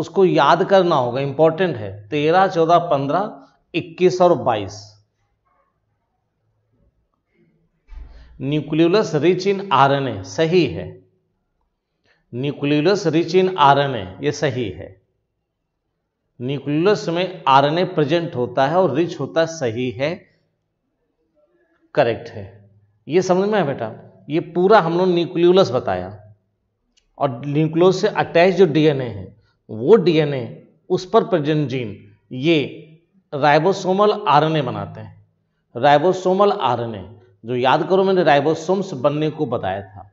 उसको याद करना होगा इंपॉर्टेंट है तेरह चौदह पंद्रह इक्कीस और बाईस न्यूक्लियोलस रिच इन आरएनए सही है न्यूक्लियोलस रिच इन आरएनए ये सही है न्यूक्लियस में आरएनए प्रेजेंट होता है और रिच होता है सही है करेक्ट है ये समझ में है बेटा ये पूरा हम लोग न्यूक्लियोलस बताया और न्यूक्लियोस से अटैच जो डीएनए है वो डीएनए उस पर प्रेजेंट जीन ये राइबोसोमल आरएनए बनाते हैं राइबोसोमल आरएनए जो याद करो मैंने राइबोसोम्स बनने को बताया था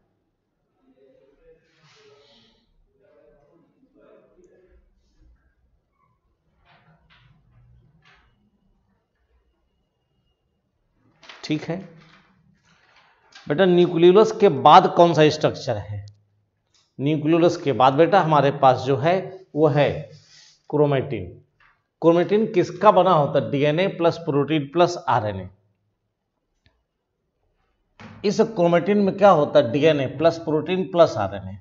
ठीक है बेटा न्यूक्लियोलस के बाद कौन सा स्ट्रक्चर है न्यूक्लियोलस के बाद बेटा हमारे पास जो है वो है क्रोमेटिन क्रोमेटिन किसका बना होता है DNA plus protein plus RNA इस क्रोमेटिन में क्या होता है DNA plus protein plus RNA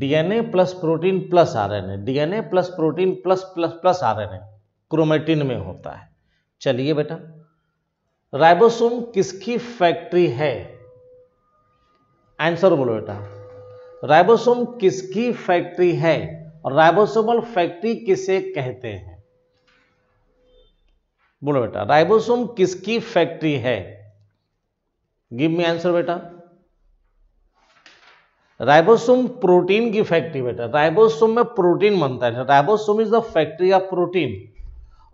DNA plus protein plus RNA DNA plus protein plus plus plus RNA chromatin में होता है चलिए बेटा राइबोसोम किसकी फैक्ट्री है आंसर बोलो बेटा राइबोसोम किसकी फैक्ट्री है और राइबोसोमल फैक्ट्री किसे कहते हैं बोलो बेटा राइबोसोम किसकी फैक्ट्री है गिव मी आंसर बेटा राइबोसोम प्रोटीन की फैक्ट्री बेटा राइबोसोम में प्रोटीन बनता है ribosome is the factory of protein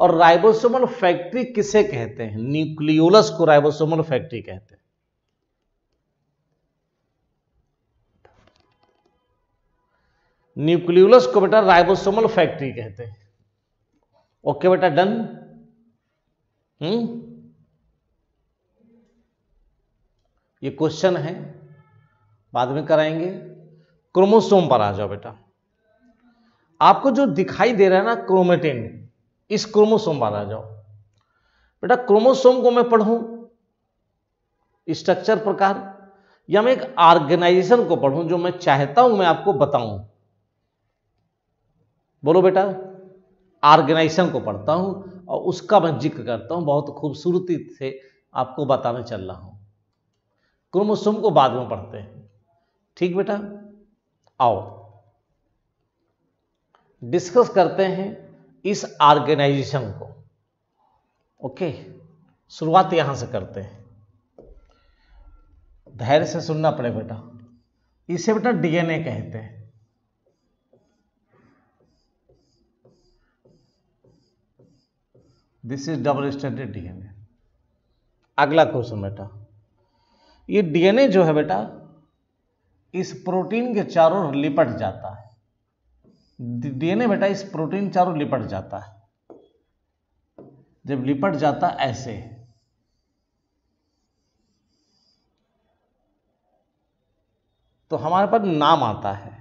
और राइबोसोमल फैक्ट्री किसे कहते हैं न्यूक्लियोलस को राइबोसोमल फैक्ट्री कहते हैं न्यूक्लियोलस को बेटा राइबोसोमल फैक्ट्री कहते हैं ओके बेटा डन हम्म ये क्वेश्चन है बाद में कराएंगे क्रोमोसोम पर आ जाओ बेटा आपको जो दिखाई दे रहा है ना क्रोमेटिन इस क्रोमोसोम आ जाओ बेटा क्रोमोसोम को मैं पढ़ू स्ट्रक्चर प्रकार या मैं एक ऑर्गेनाइजेशन को पढ़ूं जो मैं चाहता हूं मैं आपको बताऊं बोलो बेटा ऑर्गेनाइजेशन को पढ़ता हूं और उसका मैं जिक्र करता हूं बहुत खूबसूरती से आपको बताने चल रहा हूं क्रोमोसोम को बाद में पढ़ते हैं ठीक बेटा आओ डिस्कस करते हैं इस ऑर्गेनाइजेशन को ओके शुरुआत यहां से करते हैं धैर्य से सुनना पड़े बेटा इसे बेटा डीएनए कहते हैं this is double standard DNA अगला क्वेश्चन बेटा ये डीएनए जो है बेटा इस प्रोटीन के चारों लिपट जाता है डीएनए बेटा इस प्रोटीन चारों लिपट जाता है जब लिपट जाता ऐसे तो हमारे पास नाम आता है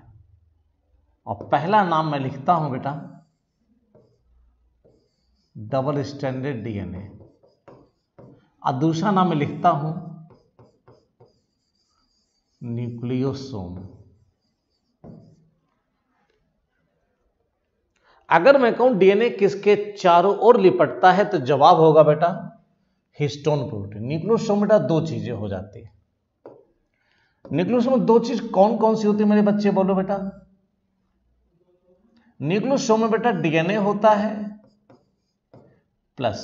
और पहला नाम मैं लिखता हूं बेटा डबल स्टैंडर्ड डीएनए और दूसरा नाम मैं लिखता हूं न्यूक्लियोसोम अगर मैं कहूं डीएनए किसके चारों ओर लिपटता है तो जवाब होगा बेटा हिस्टोन प्रोटीन न्यूक्लियोसोम बेटा दो चीजें हो जाती है न्यूक्लियोसोम दो चीज कौन कौन सी होती है मेरे बच्चे बोलो बेटा न्यूक्लियोसोम में बेटा डीएनए होता है प्लस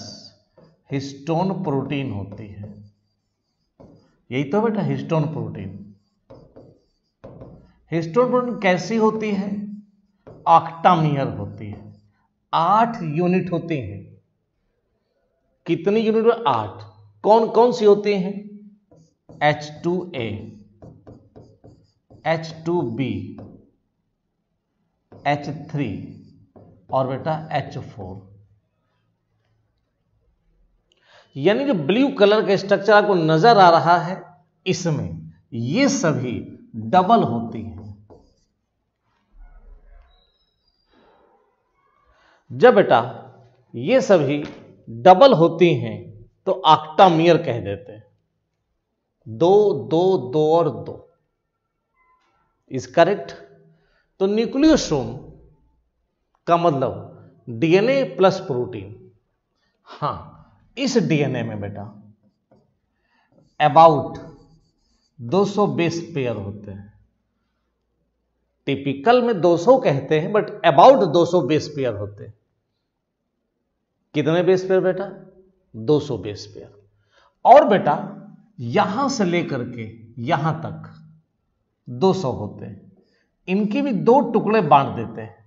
हिस्टोन प्रोटीन होती है यही तो बेटा हिस्टोन प्रोटीन हिस्टोन प्रोटीन कैसी होती है ऑक्टामियर होती है आठ यूनिट होते हैं कितनी यूनिट आठ कौन कौन सी होते हैं H two A H two B H three और बेटा एच फोर यानी जो ब्लू कलर का स्ट्रक्चर आपको नजर आ रहा है इसमें ये सभी डबल होती हैं जब बेटा ये सभी डबल होती हैं तो आक्टामियर कह देते हैं दो दो दो और दो इज करेक्ट तो न्यूक्लियोसोम का मतलब डीएनए प्लस प्रोटीन हां इस डीएनए में बेटा अबाउट 200 बेस पेयर होते हैं टिपिकल में 200 कहते हैं बट अबाउट 200 बेस पेयर होते हैं कितने बेस पेयर बेटा 200 बेस पेयर और बेटा यहां से लेकर के यहां तक 200 होते हैं इनकी भी दो टुकड़े बांट देते हैं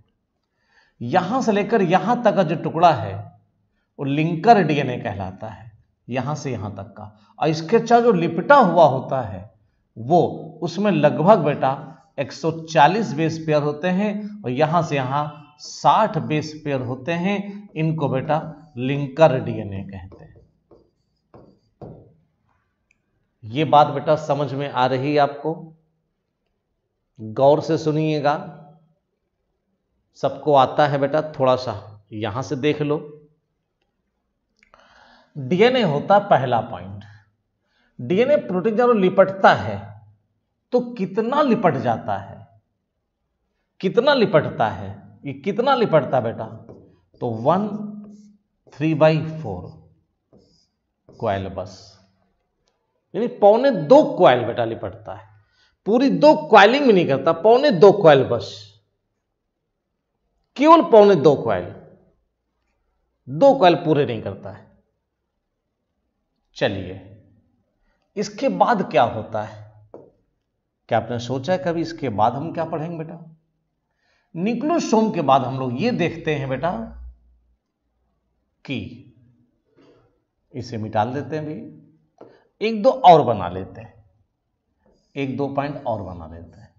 यहां से लेकर यहां तक का जो टुकड़ा है वो लिंकर डीएनए कहलाता है यहां से यहां तक का और इसके चार जो लिपटा हुआ होता है वो उसमें लगभग बेटा 140 बेस पेयर होते हैं और यहां से यहां साठ बेस पेयर होते हैं इनको बेटा लिंकर डीएनए कहते हैं ये बात बेटा समझ में आ रही है आपको गौर से सुनिएगा सबको आता है बेटा थोड़ा सा यहां से देख लो डीएनए होता पहला पॉइंट डीएनए प्रोटीन जब लिपटता है तो कितना लिपट जाता है कितना लिपटता है ये कितना लिपटता बेटा तो one three by four coil बस यानी पौने दो क्वाइल बेटा लिपटता है पूरी दो क्वाइलिंग भी नहीं करता पौने दो क्वाइल बस केवल पौने दो क्वाइल दो क्वाइल पूरे नहीं करता है चलिए इसके बाद क्या होता है क्या आपने सोचा है कभी इसके बाद हम क्या पढ़ेंगे बेटा निक्लोसोम के बाद हम लोग ये देखते हैं बेटा कि इसे मिटाल देते हैं भी एक दो और बना लेते हैं एक दो पॉइंट और बना लेते हैं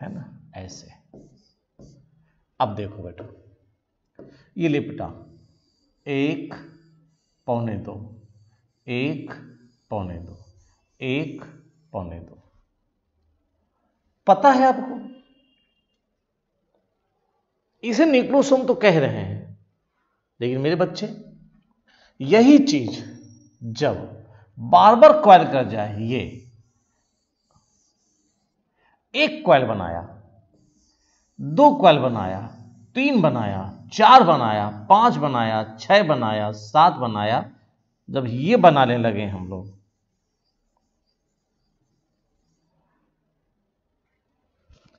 है ना ऐसे अब देखो बेटा ये लिपटा एक पौने दो एक पौने दो एक पौने दो पता है आपको इसे निक्लोसोम तो कह रहे हैं लेकिन मेरे बच्चे यही चीज जब बार बार क्वाइल कर जाए ये एक क्वाइल बनाया दो क्वाइल बनाया तीन बनाया चार बनाया पांच बनाया छह बनाया सात बनाया जब ये बनाने लगे हम लोग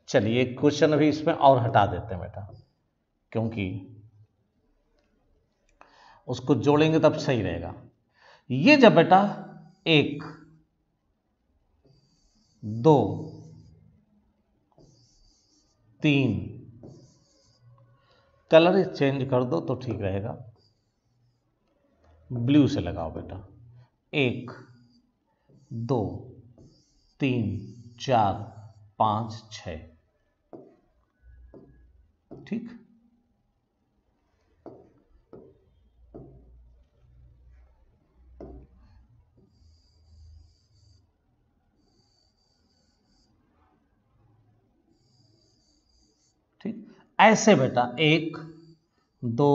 चलिए क्वेश्चन अभी इसमें और हटा देते हैं बेटा क्योंकि उसको जोड़ेंगे तब सही रहेगा ये जब बेटा एक दो तीन कलर चेंज कर दो तो ठीक रहेगा ब्लू से लगाओ बेटा एक दो तीन चार पाँच छ ठीक ऐसे बेटा एक दो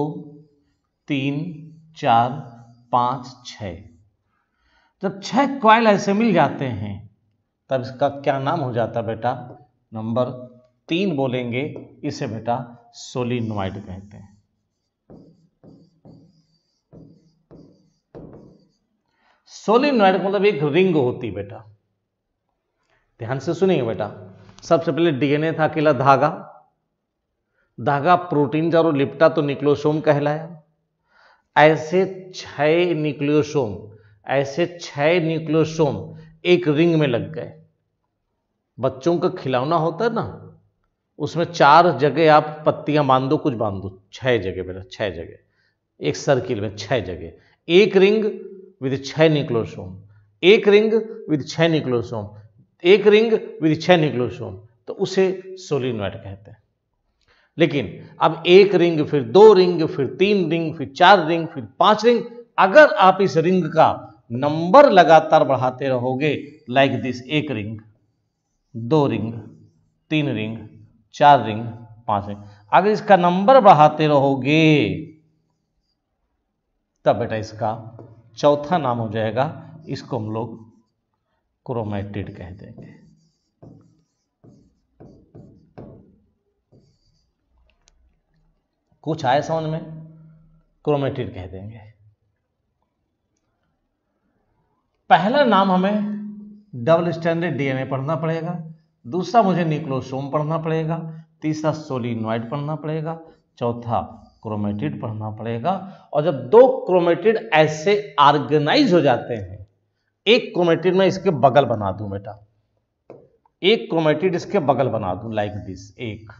तीन चार पाँच छ जब छह क्वाइल ऐसे मिल जाते हैं तब इसका क्या नाम हो जाता बेटा नंबर तीन बोलेंगे इसे बेटा सोलिनोइड कहते हैं सोलिनोइड मतलब एक रिंग होती बेटा ध्यान से सुनिए बेटा सबसे पहले डीएनए था अकेला धागा धागा प्रोटीन और लिपटा तो निक्लोसोम कहलाया ऐसे छह निक्लियोसोम ऐसे छह निक्लोसोम एक रिंग में लग गए बच्चों का खिलौना होता है ना उसमें चार जगह आप पत्तियां बांध दो कुछ बांध दो छह जगह बेटा छह जगह एक सर्किल में छह जगह एक रिंग विद छह निक्लोसोम एक रिंग विद छह निक्लोसोम एक रिंग विद छह निक्लोसोम तो उसे सोलिनोइड कहते हैं लेकिन अब एक रिंग फिर दो रिंग फिर तीन रिंग फिर चार रिंग फिर पांच रिंग अगर आप इस रिंग का नंबर लगातार बढ़ाते रहोगे लाइक दिस एक रिंग दो रिंग तीन रिंग चार रिंग पांच रिंग अगर इसका नंबर बढ़ाते रहोगे तब बेटा इसका चौथा नाम हो जाएगा इसको हम लोग क्रोमैटिड कह देंगे कुछ आए समझ में क्रोमेटिड कह देंगे पहला नाम हमें डबल स्टैंडर्ड डीएनए पढ़ना पड़ेगा दूसरा मुझे निक्लोसोम पढ़ना पड़ेगा तीसरा सोलिनोइड पढ़ना पड़ेगा चौथा क्रोमेटिड पढ़ना पड़ेगा और जब दो क्रोमेटिड ऐसे ऑर्गेनाइज हो जाते हैं एक क्रोमेटिड में इसके बगल बना दूं बेटा एक क्रोमेटिड इसके बगल बना दूं लाइक दिस एक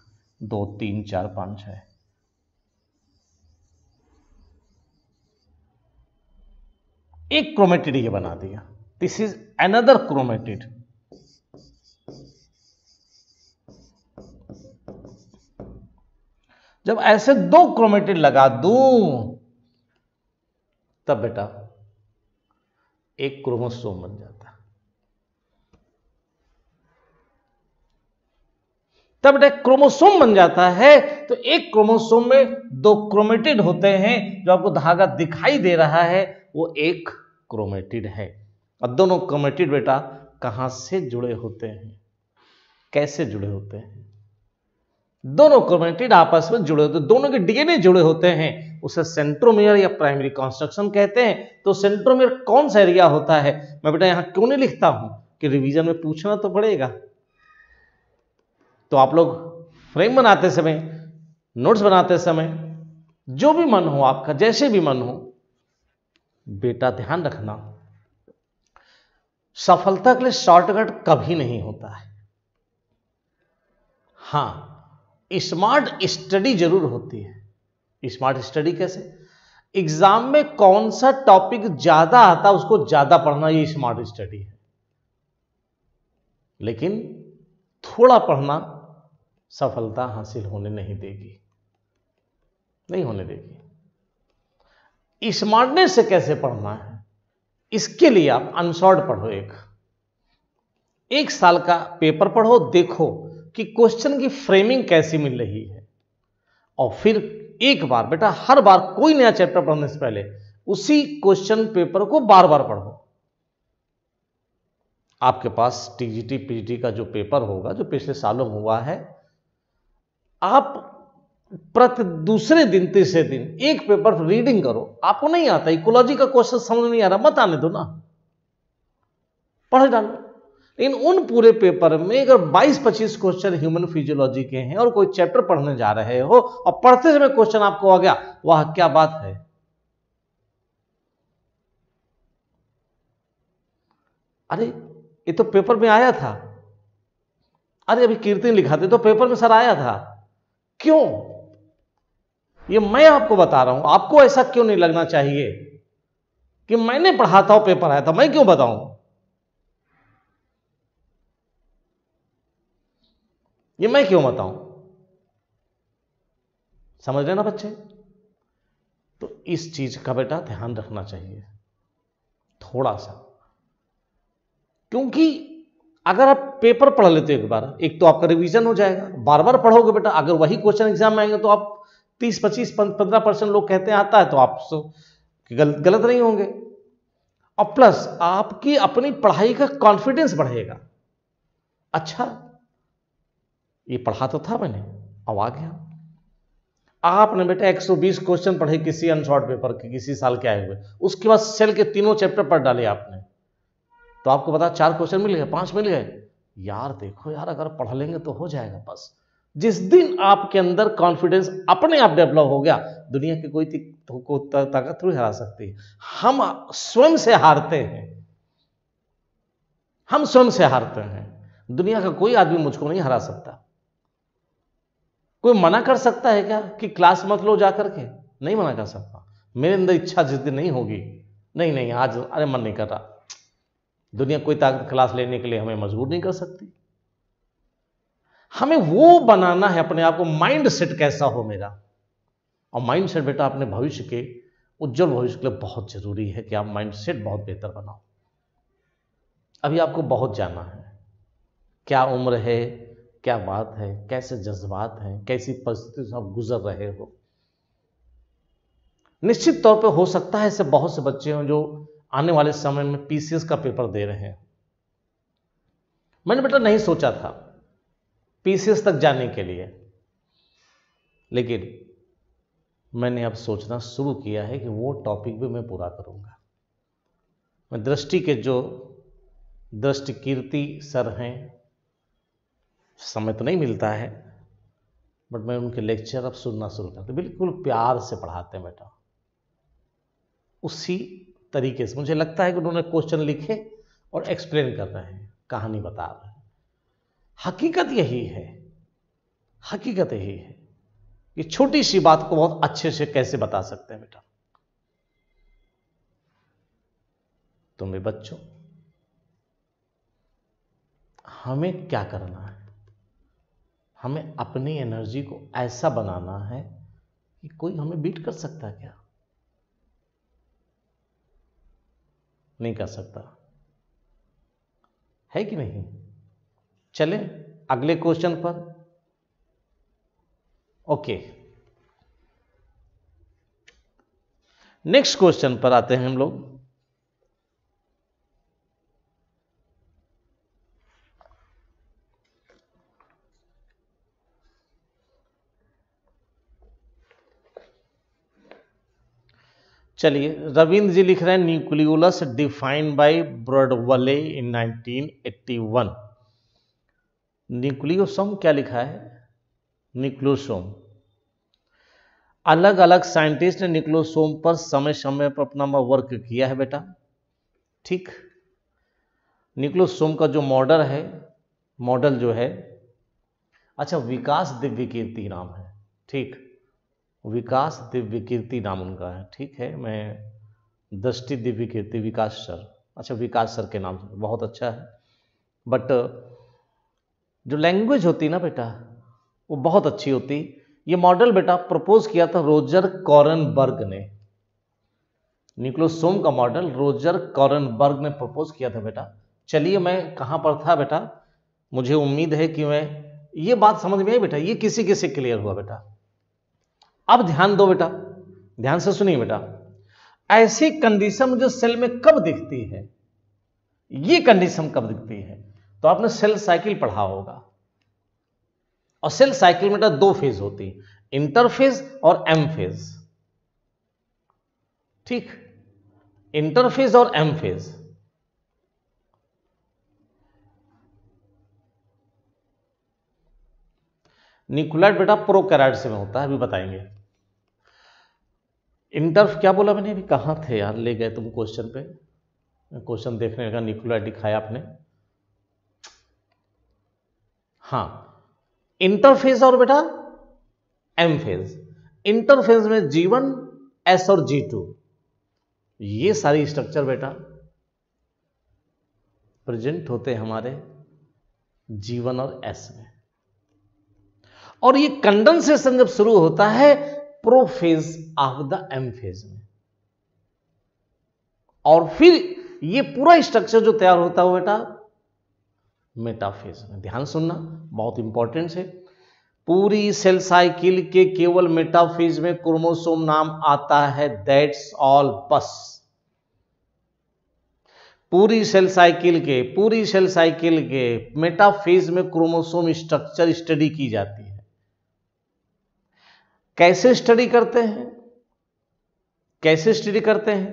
दो तीन चार पांच छह एक क्रोमेटिड ये बना दिया दिस इज अनदर क्रोमेटिड जब ऐसे दो क्रोमेटिड लगा दू तब बेटा एक क्रोमोसोम बन जाता तब बेटा क्रोमोसोम बन जाता है तो एक क्रोमोसोम में दो क्रोमेटिड होते हैं जो आपको धागा दिखाई दे रहा है वो एक क्रोमेटिड है और दोनों क्रोमेटिड बेटा कहां से जुड़े होते हैं कैसे जुड़े होते हैं दोनों क्रोमेटिड आपस में जुड़े होते हैं दोनों के डीएनए जुड़े होते हैं उसे सेंट्रोमियर या प्राइमरी कंस्ट्रक्शन कहते हैं तो सेंट्रोमियर कौन सा एरिया होता है मैं बेटा यहां क्यों नहीं लिखता हूं कि रिवीजन में पूछना तो पड़ेगा तो आप लोग फ्रेम बनाते समय नोट्स बनाते समय जो भी मन हो आपका जैसे भी मन हो बेटा ध्यान रखना सफलता के लिए शॉर्टकट कभी नहीं होता है हां स्मार्ट स्टडी जरूर होती है स्मार्ट स्टडी कैसे एग्जाम में कौन सा टॉपिक ज्यादा आता उसको ज्यादा पढ़ना ये स्मार्ट स्टडी है लेकिन थोड़ा पढ़ना सफलता हासिल होने नहीं देगी नहीं होने देगी स्मार्टनेस से कैसे पढ़ना है इसके लिए आप अनसॉर्ड पढ़ो एक एक साल का पेपर पढ़ो देखो कि क्वेश्चन की फ्रेमिंग कैसी मिल रही है और फिर एक बार बेटा हर बार कोई नया चैप्टर पढ़ने से पहले उसी क्वेश्चन पेपर को बार बार पढ़ो आपके पास टीजीटी पीजीटी का जो पेपर होगा जो पिछले सालों हुआ है आप प्रति दूसरे दिन तीसरे दिन एक पेपर रीडिंग करो आपको नहीं आता इकोलॉजी का क्वेश्चन समझ नहीं आ रहा मत आने दो ना पढ़ डालो लेकिन उन पूरे पेपर में अगर 22-25 क्वेश्चन ह्यूमन फिजियोलॉजी के हैं और कोई चैप्टर पढ़ने जा रहे हो और पढ़ते समय क्वेश्चन आपको आ गया वह क्या बात है अरे ये तो पेपर में आया था अरे अभी कीर्तन लिखाते तो पेपर में सर आया था क्यों ये मैं आपको बता रहा हूं आपको ऐसा क्यों नहीं लगना चाहिए कि मैंने पढ़ाता हूं पेपर आया था मैं क्यों बताऊं ये मैं क्यों बताऊं समझ रहे ना बच्चे तो इस चीज का बेटा ध्यान रखना चाहिए थोड़ा सा क्योंकि अगर आप पेपर पढ़ लेते हो एक बार एक तो आपका रिवीजन हो जाएगा बार बार पढ़ोगे बेटा अगर वही क्वेश्चन एग्जाम में आएंगे तो आप तीस पच्चीस पंद्रह परसेंट लोग कहते हैं आता है तो आप गलत गलत नहीं होंगे और प्लस आपकी अपनी पढ़ाई का कॉन्फिडेंस बढ़ेगा अच्छा ये पढ़ा तो था मैंने अब आ गया आपने बेटा 120 क्वेश्चन पढ़े किसी अनशॉर्ट पेपर के किसी साल के आए हुए उसके बाद सेल के तीनों चैप्टर पढ़ डाले आपने तो आपको पता चार क्वेश्चन मिल गए पांच मिल गए यार देखो यार अगर पढ़ लेंगे तो हो जाएगा बस जिस दिन आपके अंदर कॉन्फिडेंस अपने आप डेवलप हो गया दुनिया की कोई तो- को ताकत थोड़ी हरा सकती है हम स्वयं से हारते हैं हम स्वयं से हारते हैं दुनिया का कोई आदमी मुझको नहीं हरा सकता कोई मना कर सकता है क्या कि क्लास मत लो जा करके नहीं मना कर सकता मेरे अंदर इच्छा जिस दिन नहीं होगी नहीं नहीं आज अरे मन नहीं कर रहा दुनिया कोई ताकत क्लास लेने के लिए हमें मजबूर नहीं कर सकती हमें वो बनाना है अपने आप को माइंड सेट कैसा हो मेरा और माइंड सेट बेटा अपने भविष्य के उज्जवल भविष्य के लिए बहुत जरूरी है कि आप माइंड सेट बहुत बेहतर बनाओ अभी आपको बहुत जाना है क्या उम्र है क्या बात है कैसे जज्बात हैं कैसी परिस्थिति से आप गुजर रहे हो निश्चित तौर पे हो सकता है ऐसे बहुत से बच्चे हों जो आने वाले समय में पीसीएस का पेपर दे रहे हैं मैंने बेटा नहीं सोचा था पीसीएस तक जाने के लिए लेकिन मैंने अब सोचना शुरू किया है कि वो टॉपिक भी मैं पूरा करूंगा मैं दृष्टि के जो दृष्टि कीर्ति सर हैं समय तो नहीं मिलता है बट मैं उनके लेक्चर अब सुनना शुरू करता तो बिल्कुल प्यार से पढ़ाते हैं बेटा उसी तरीके से मुझे लगता है कि उन्होंने क्वेश्चन लिखे और एक्सप्लेन कर रहे हैं कहानी बता रहे हैं हकीकत यही है हकीकत यही है कि छोटी सी बात को बहुत अच्छे से कैसे बता सकते हैं बेटा तुम्हें बच्चों हमें क्या करना है हमें अपनी एनर्जी को ऐसा बनाना है कि कोई हमें बीट कर सकता क्या नहीं कर सकता है कि नहीं चले अगले क्वेश्चन पर ओके नेक्स्ट क्वेश्चन पर आते हैं हम लोग चलिए रविंद्र जी लिख रहे हैं न्यूक्लियोलस डिफाइंड बाय ब्रडवले इन 1981 न्यूक्लियोसोम क्या लिखा है न्यूक्लियोसोम अलग अलग साइंटिस्ट ने न्यूक्लियोसोम पर समय समय पर अपना वर्क किया है बेटा ठीक न्यूक्लियोसोम का जो मॉडल है मॉडल जो है अच्छा विकास दिव्य कीर्ति नाम है ठीक विकास दिव्य कीर्ति नाम उनका है ठीक है मैं दृष्टि दिव्य कीर्ति विकास सर अच्छा विकास सर के नाम बहुत अच्छा है बट जो लैंग्वेज होती ना बेटा वो बहुत अच्छी होती ये मॉडल बेटा प्रपोज किया था रोजर कॉरनबर्ग ने न्यूक्लोसोम का मॉडल रोजर कॉरनबर्ग ने प्रपोज किया था बेटा चलिए मैं कहाँ पर था बेटा मुझे उम्मीद है कि मैं ये बात समझ में आई बेटा ये किसी किसी क्लियर हुआ बेटा अब ध्यान दो बेटा ध्यान से सुनिए बेटा ऐसी कंडीशन जो सेल में कब दिखती है ये कंडीशन कब दिखती है तो आपने सेल साइकिल पढ़ा होगा और सेल साइकिल में तो दो फेज होती है इंटरफेज और एम फेज ठीक इंटरफेज और एम फेज निकुलाइट बेटा से में होता है अभी बताएंगे इंटरफ क्या बोला मैंने अभी कहां थे यार ले गए तुम क्वेश्चन पे क्वेश्चन देखने का निकुलाइट दिखाया आपने हाँ इंटरफेज और बेटा एम फेज इंटरफेज में जी वन एस और जी टू ये सारी स्ट्रक्चर बेटा प्रेजेंट होते हमारे जीवन और एस में और ये कंडेंसेशन जब शुरू होता है prophase of the M phase में और फिर ये पूरा स्ट्रक्चर जो तैयार होता है बेटा मेटाफेज ध्यान सुनना बहुत इंपॉर्टेंट है पूरी सेल साइकिल के केवल मेटाफेज में क्रोमोसोम नाम आता है दैट्स ऑल बस पूरी सेल साइकिल के पूरी सेल साइकिल के मेटाफेज में क्रोमोसोम स्ट्रक्चर स्टडी की जाती है कैसे स्टडी करते हैं कैसे स्टडी करते हैं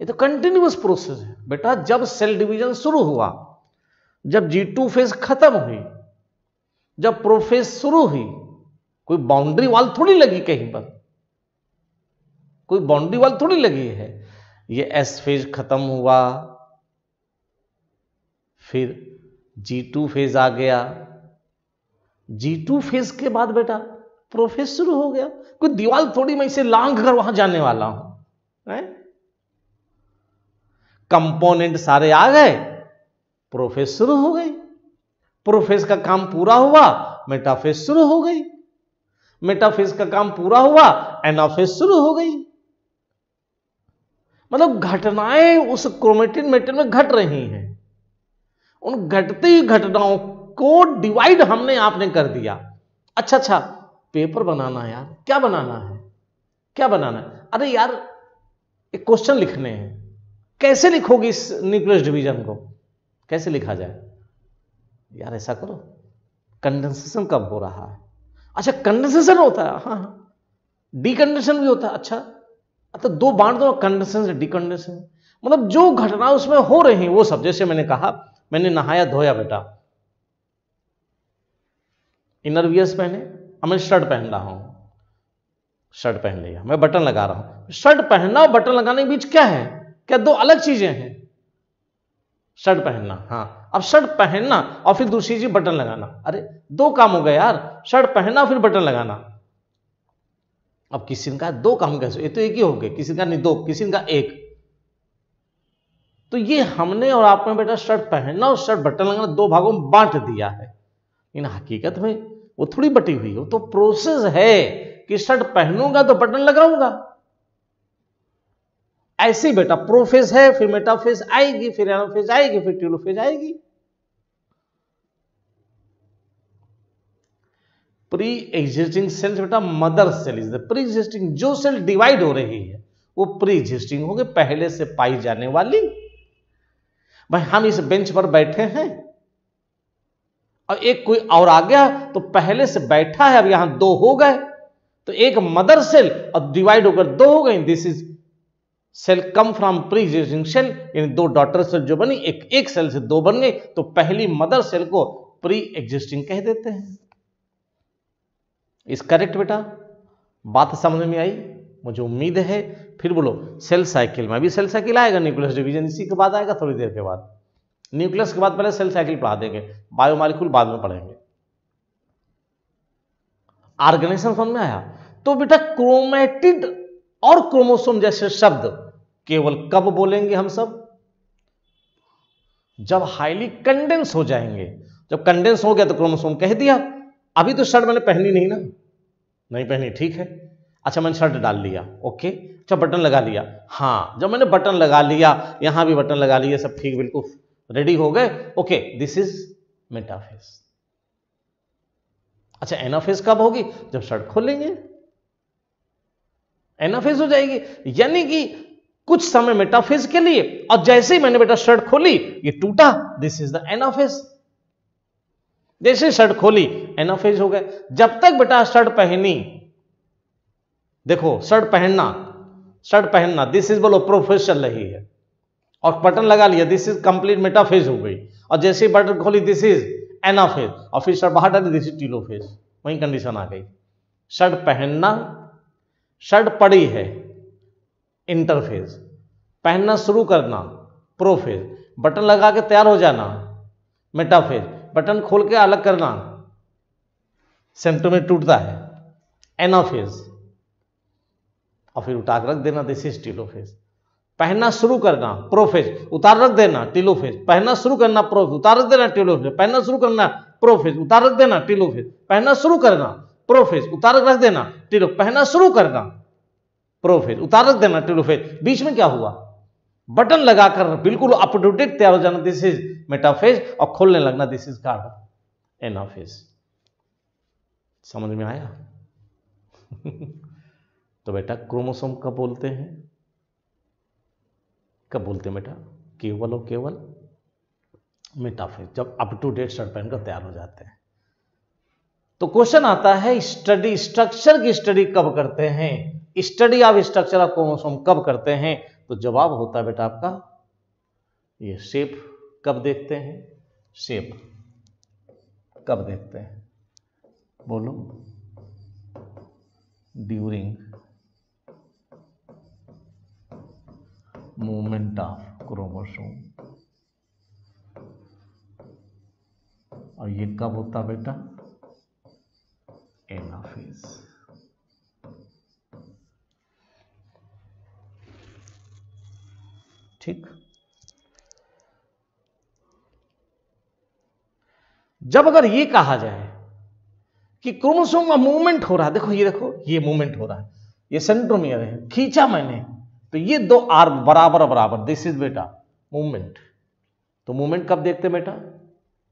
ये तो कंटिन्यूस प्रोसेस है बेटा जब सेल डिवीजन शुरू हुआ जब जी टू फेज खत्म हुई जब प्रोफेज शुरू हुई कोई बाउंड्री वाल थोड़ी लगी कहीं पर कोई बाउंड्री वाल थोड़ी लगी है ये एस फेज खत्म हुआ फिर जी टू फेज आ गया जी टू फेज के बाद बेटा प्रोफेस शुरू हो गया कोई दीवाल थोड़ी मैं इसे लांग कर वहां जाने वाला हूं कंपोनेंट सारे आ गए प्रोफेस शुरू हो गई प्रोफेस का काम पूरा हुआ मेटाफेस शुरू हो गई मेटाफेस का काम पूरा हुआ एनाफेस शुरू हो गई मतलब घटनाएं उस क्रोमेटिन मेटर में घट रही हैं उन घटती घटनाओं को डिवाइड हमने आपने कर दिया अच्छा अच्छा पेपर बनाना यार क्या बनाना है क्या बनाना है अरे यार एक क्वेश्चन लिखने हैं कैसे लिखोगी इस न्यूक्लियस डिवीजन को कैसे लिखा जाए यार ऐसा करो कंडेंसेशन कब हो रहा है अच्छा कंडेंसेशन होता है हाँ डिकंडेशन हाँ। भी होता है अच्छा तो दो बांट दो कंडेंसेशन डिकंडेशन मतलब जो घटना उसमें हो रही है वो सब जैसे मैंने कहा मैंने नहाया धोया बेटा इनर वियर्स पहने अब मैं शर्ट पहन रहा हूं शर्ट पहन लिया मैं बटन लगा रहा हूं शर्ट पहनना और बटन लगाने के बीच क्या है क्या दो अलग चीजें हैं शर्ट पहनना हाँ अब शर्ट पहनना और फिर दूसरी चीज बटन लगाना अरे दो काम हो गए यार शर्ट पहनना फिर बटन लगाना अब किसी का दो काम कैसे ये तो एक ही हो गए किसी का नहीं दो किसी का एक तो ये हमने और आपने बेटा शर्ट पहनना और शर्ट बटन लगाना दो भागों में बांट दिया है इन हकीकत में वो थोड़ी बटी हुई हो तो प्रोसेस है कि शर्ट पहनूंगा तो बटन लगाऊंगा ऐसे बेटा प्रोफेज है फिर मेटाफेज आएगी फिर एनोफेज आएगी फिर ट्यूलोफेज आएगी प्री एग्जिस्टिंग सेल्स बेटा mother cell is the pre existing जो सेल डिवाइड हो रही है वो प्री एग्जिस्टिंग होगी पहले से पाई जाने वाली भाई हम इस बेंच पर बैठे हैं और एक कोई और आ गया तो पहले से बैठा है अब यहां दो हो गए तो एक मदर सेल और डिवाइड होकर दो हो गए this is cell come from pre existing cell यानी दो डॉटर सेल जो बनी एक एक सेल से दो बन गई तो पहली मदर सेल को प्री एग्जिस्टिंग कह देते हैं इस करेक्ट बेटा बात समझ में आई मुझे उम्मीद है फिर बोलो सेल साइकिल में अभी सेल साइकिल आएगा न्यूक्लियस डिवीजन इसी के बाद आएगा थोड़ी देर के बाद न्यूक्लियस के बाद पहले सेल साइकिल पढ़ा देंगे बायोमालिक्यूल बाद में पढ़ेंगे ऑर्गेनाइजेशन समझ में आया तो बेटा क्रोमेटिड और क्रोमोसोम जैसे शब्द केवल कब बोलेंगे हम सब जब हाईली कंडेंस हो जाएंगे जब कंडेंस हो गया तो क्रोमोसोम कह दिया अभी तो शर्ट मैंने पहनी नहीं ना नहीं पहनी ठीक है अच्छा मैंने शर्ट डाल लिया ओके अच्छा बटन लगा लिया हाँ जब मैंने बटन लगा लिया यहां भी बटन लगा लिया सब ठीक बिल्कुल रेडी हो गए ओके दिस इज मेटाफेस अच्छा एनाफेस कब होगी जब शर्ट खोलेंगे एनाफेस हो जाएगी यानी कि कुछ समय मेटाफेज के लिए और जैसे ही मैंने बेटा शर्ट खोली ये टूटा दिस इज द एनाफेज जैसे शर्ट खोली एनाफेज हो गए जब तक बेटा शर्ट पहनी देखो शर्ट पहनना शर्ट पहनना दिस इज बोलो प्रोफेस चल रही है और बटन लगा लिया दिस इज कंप्लीट मेटाफेज हो गई और जैसे ही बटन खोली दिस इज एनाफेज और फिर शर्ट बाहर डाली दिस इज टीलोफेज वही कंडीशन आ गई शर्ट पहनना शर्ट पड़ी है इंटरफेज पहनना शुरू करना प्रोफेज बटन लगा के तैयार हो जाना मेटाफेज बटन खोल के अलग करना सेंटोमेट टूटता है एनाफेज और फिर उठा रख देना दिस इज टीलोफेज पहनना शुरू करना प्रोफेज उतार रख देना टीलोफेज पहनना शुरू करना प्रोफेज उतार रख देना टीलोफेज पहनना शुरू करना प्रोफेज उतार रख देना टीलोफेज पहनना शुरू करना प्रोफेज उतार रख देना टीलो पहनना शुरू करना प्रोफेज उतार रख देना टेलोफेज बीच में क्या हुआ बटन लगाकर बिल्कुल अप टू डेट तैयार हो जाना दिस इज मेटाफेज और खोलने लगना दिस इज कार्ड एनाफेज समझ में आया तो बेटा क्रोमोसोम कब बोलते हैं कब बोलते हैं बेटा केवल और केवल मेटाफेज जब अप टू डेट शर्ट पहनकर तैयार हो जाते हैं तो क्वेश्चन आता है स्टडी स्ट्रक्चर की स्टडी कब करते हैं study of structure of chromosome कब करते हैं तो जवाब होता है बेटा आपका ये शेप कब देखते हैं शेप कब देखते हैं बोलो ड्यूरिंग मूवमेंट ऑफ क्रोमोसोम और ये कब होता बेटा एनाफेज ठीक जब अगर ये कहा जाए कि क्रोमोसोम का मूवमेंट हो रहा है देखो ये देखो ये मूवमेंट हो रहा है ये सेंट्रोमियर है खींचा मैंने तो ये दो आर्म बराबर बराबर दिस इज बेटा मूवमेंट तो मूवमेंट कब देखते बेटा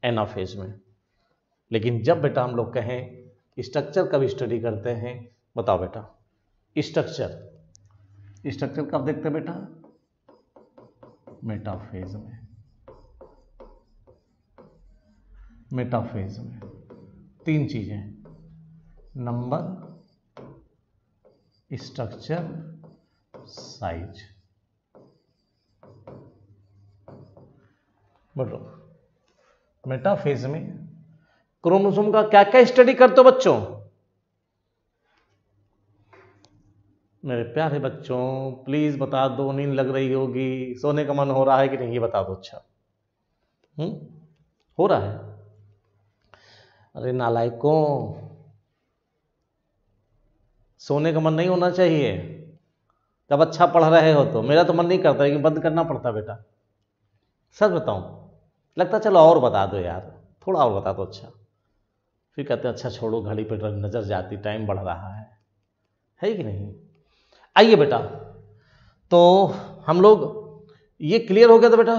एनाफेज में लेकिन जब बेटा हम लोग कहें स्ट्रक्चर कब स्टडी करते हैं बताओ बेटा स्ट्रक्चर स्ट्रक्चर कब देखते बेटा मेटाफेज में मेटाफेज में तीन चीजें नंबर स्ट्रक्चर साइज बोलो मेटाफेज में क्रोमोसोम का क्या क्या स्टडी करते हो बच्चों मेरे प्यारे बच्चों प्लीज़ बता दो नींद लग रही होगी सोने का मन हो रहा है कि नहीं ये बता दो अच्छा हम्म? हो रहा है अरे नालायकों सोने का मन नहीं होना चाहिए जब अच्छा पढ़ रहे हो तो मेरा तो मन नहीं करता लेकिन बंद करना पड़ता बेटा सच बताऊं लगता चलो और बता दो यार थोड़ा और बता दो अच्छा फिर कहते अच्छा छोड़ो घड़ी पर नज़र जाती टाइम बढ़ रहा है है कि नहीं आइए बेटा तो हम लोग ये क्लियर हो गया था बेटा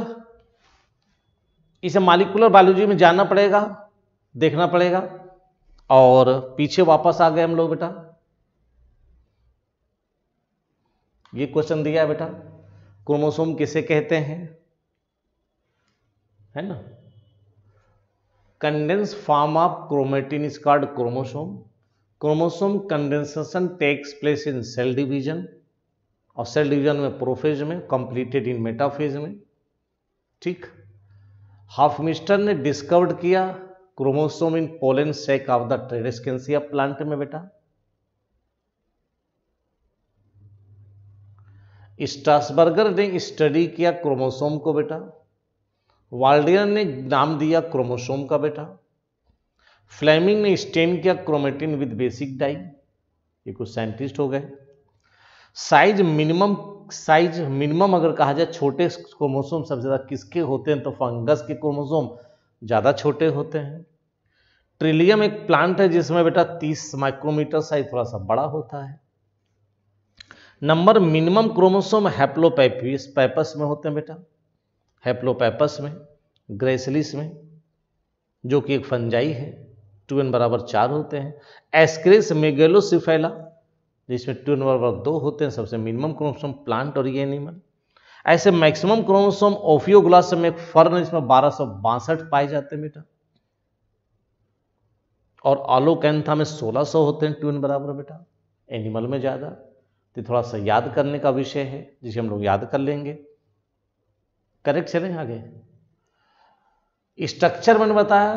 इसे मालिकुलर बायोलॉजी में जानना पड़ेगा देखना पड़ेगा और पीछे वापस आ गए हम लोग बेटा ये क्वेश्चन दिया है बेटा क्रोमोसोम किसे कहते हैं है ना condense form of chromatin is called chromosome chromosome condensation takes place in cell division और सेल डिवीजन में प्रोफेज में कंप्लीटेड इन मेटाफेज में ठीक हाफमिस्टर ने डिस्कवर्ड किया chromosome in pollen sac of the Tradescantia plant में बेटा स्टासबर्गर ने स्टडी किया क्रोमोसोम को बेटा वाल्डियर ने नाम दिया क्रोमोसोम का बेटा फ्लेमिंग ने स्टेन किया क्रोमेटिन विद बेसिक डाई ये कुछ साइंटिस्ट हो गए साइज मिनिमम साइज मिनिमम अगर कहा जाए छोटे क्रोमोसोम सबसे ज़्यादा किसके होते हैं तो फंगस के क्रोमोसोम ज़्यादा छोटे होते हैं ट्रिलियम एक प्लांट है जिसमें बेटा 30 माइक्रोमीटर साइज थोड़ा सा बड़ा होता है number minimum chromosome Haplopappus में होते हैं बेटा हैप्लोपैपस में ग्रेसलिस में जो कि एक फंजाई है टू एन बराबर चार होते हैं एस्क्रेस मेगेलोसिफेला जिसमें टू एन बराबर दो होते हैं सबसे मिनिमम क्रोमोसोम प्लांट और ये एनिमल ऐसे मैक्सिमम क्रोमोसोम ओफियोग्लास में एक फर्न इसमें बारह सौ बासठ पाए जाते हैं बेटा और आलोकैंथा में सोलह सौ होते हैं टू एन बराबर बेटा एनिमल में ज़्यादा तो थोड़ा सा याद करने का विषय है जिसे हम लोग याद कर लेंगे करेक्ट चले आगे स्ट्रक्चर मैंने बताया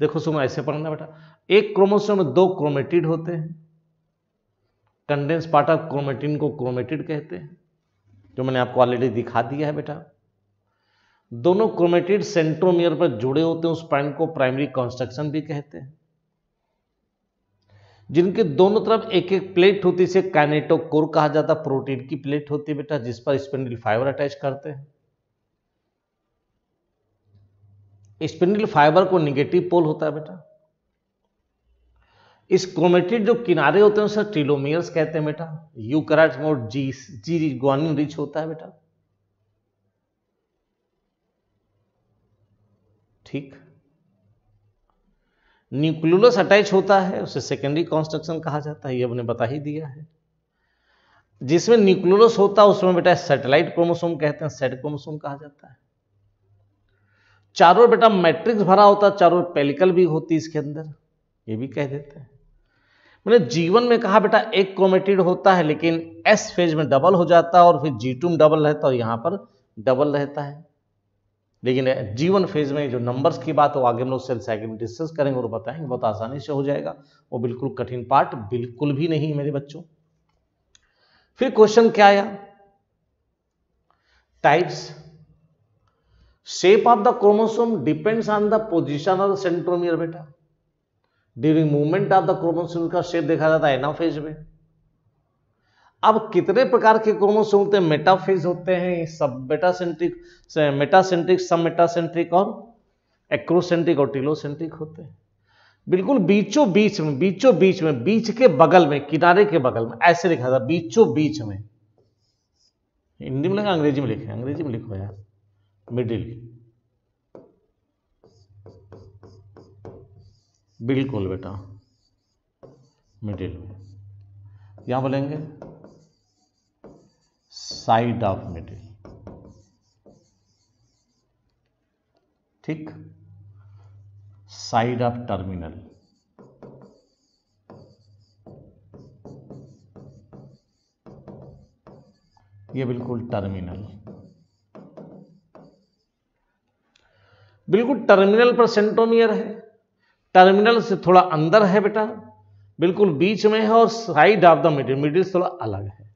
देखो सुनो ऐसे पढ़ना बेटा एक क्रोमोसोम में दो क्रोमेटिड होते हैं कंडेंस पार्ट ऑफ क्रोमेटिन को क्रोमेटिड कहते हैं जो मैंने आपको ऑलरेडी दिखा दिया है बेटा दोनों क्रोमेटिड सेंट्रोमियर पर जुड़े होते हैं उस पॉइंट को प्राइमरी कंस्ट्रक्शन भी कहते हैं जिनके दोनों तरफ एक एक प्लेट होती है इसे कैनेटोकोर कहा जाता है प्रोटीन की प्लेट होती है बेटा जिस पर स्पेंडिल फाइबर अटैच करते हैं स्पिंडल फाइबर को निगेटिव पोल होता है बेटा इस क्रोमेटेड जो किनारे होते हैं उसे टीलोमियर्स कहते हैं बेटा यू कराट मोड जी जी ग्वानिन रिच होता है बेटा ठीक न्यूक्लियोलस अटैच होता है उसे सेकेंडरी कॉन्स्ट्रक्शन कहा जाता है ये हमने बता ही दिया है जिसमें न्यूक्लियोलस होता है उसमें बेटा सैटेलाइट क्रोमोसोम कहते हैं सेट क्रोमोसोम कहा जाता है चारों बेटा मैट्रिक्स भरा होता चारों पेलिकल भी होती इसके अंदर ये भी कह देते हैं मैंने जीवन में कहा बेटा एक क्रोमेटिड होता है लेकिन एस फेज में डबल हो जाता है और फिर जी टू में डबल रहता और यहाँ पर डबल रहता है लेकिन जीवन फेज में जो नंबर्स की बात हो आगे हम लोग सेल साइकिल डिस्कस करेंगे और बताएंगे बहुत आसानी से हो जाएगा वो बिल्कुल कठिन पार्ट बिल्कुल भी नहीं मेरे बच्चों फिर क्वेश्चन क्या आया types shape of the chromosome depends on the position of the centromere बेटा during movement of the chromosome का शेप देखा जाता है एनाफेज में अब कितने प्रकार के क्रोमोसोम होते हैं मेटाफेज होते हैं submetacentric metacentric submetacentric और एक्रोसेंट्रिक और टिलोसेंट्रिक होते हैं बिल्कुल बीचों बीच में बीचों बीच में बीच के बगल में किनारे के बगल में ऐसे लिखा था बीचों बीच में हिंदी में लिखा अंग्रेजी में लिखा अंग्रेजी में लिखो यार मिडिल बिल्कुल बेटा मिडिल में यहां बोलेंगे साइड ऑफ मिडिल ठीक साइड ऑफ टर्मिनल ये बिल्कुल टर्मिनल बिल्कुल टर्मिनल पर सेंट्रोमियर है टर्मिनल से थोड़ा अंदर है बेटा बिल्कुल बीच में है और side of the middle middle थोड़ा अलग है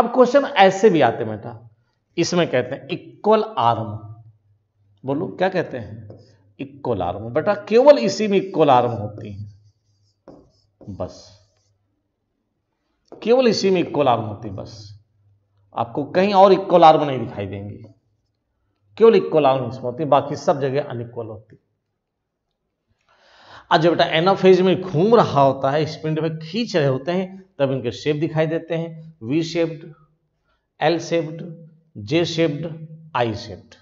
अब क्वेश्चन ऐसे भी आते बेटा इसमें कहते हैं इक्वल आर्म बोलो क्या कहते हैं इक्वल आर्म बेटा केवल इसी में इक्वल आर्म होती है बस केवल इसी में इक्वल आर्म होती है बस आपको कहीं और इक्वल आर्म नहीं दिखाई देंगे केवल इक्वल अलाउंस में होती बाकी सब जगह अनइक्वल होती आज जब बेटा एनाफेज में घूम रहा होता है स्पिंड में खींच रहे होते हैं तब इनके शेप दिखाई देते हैं V shaped L shaped J shaped I shaped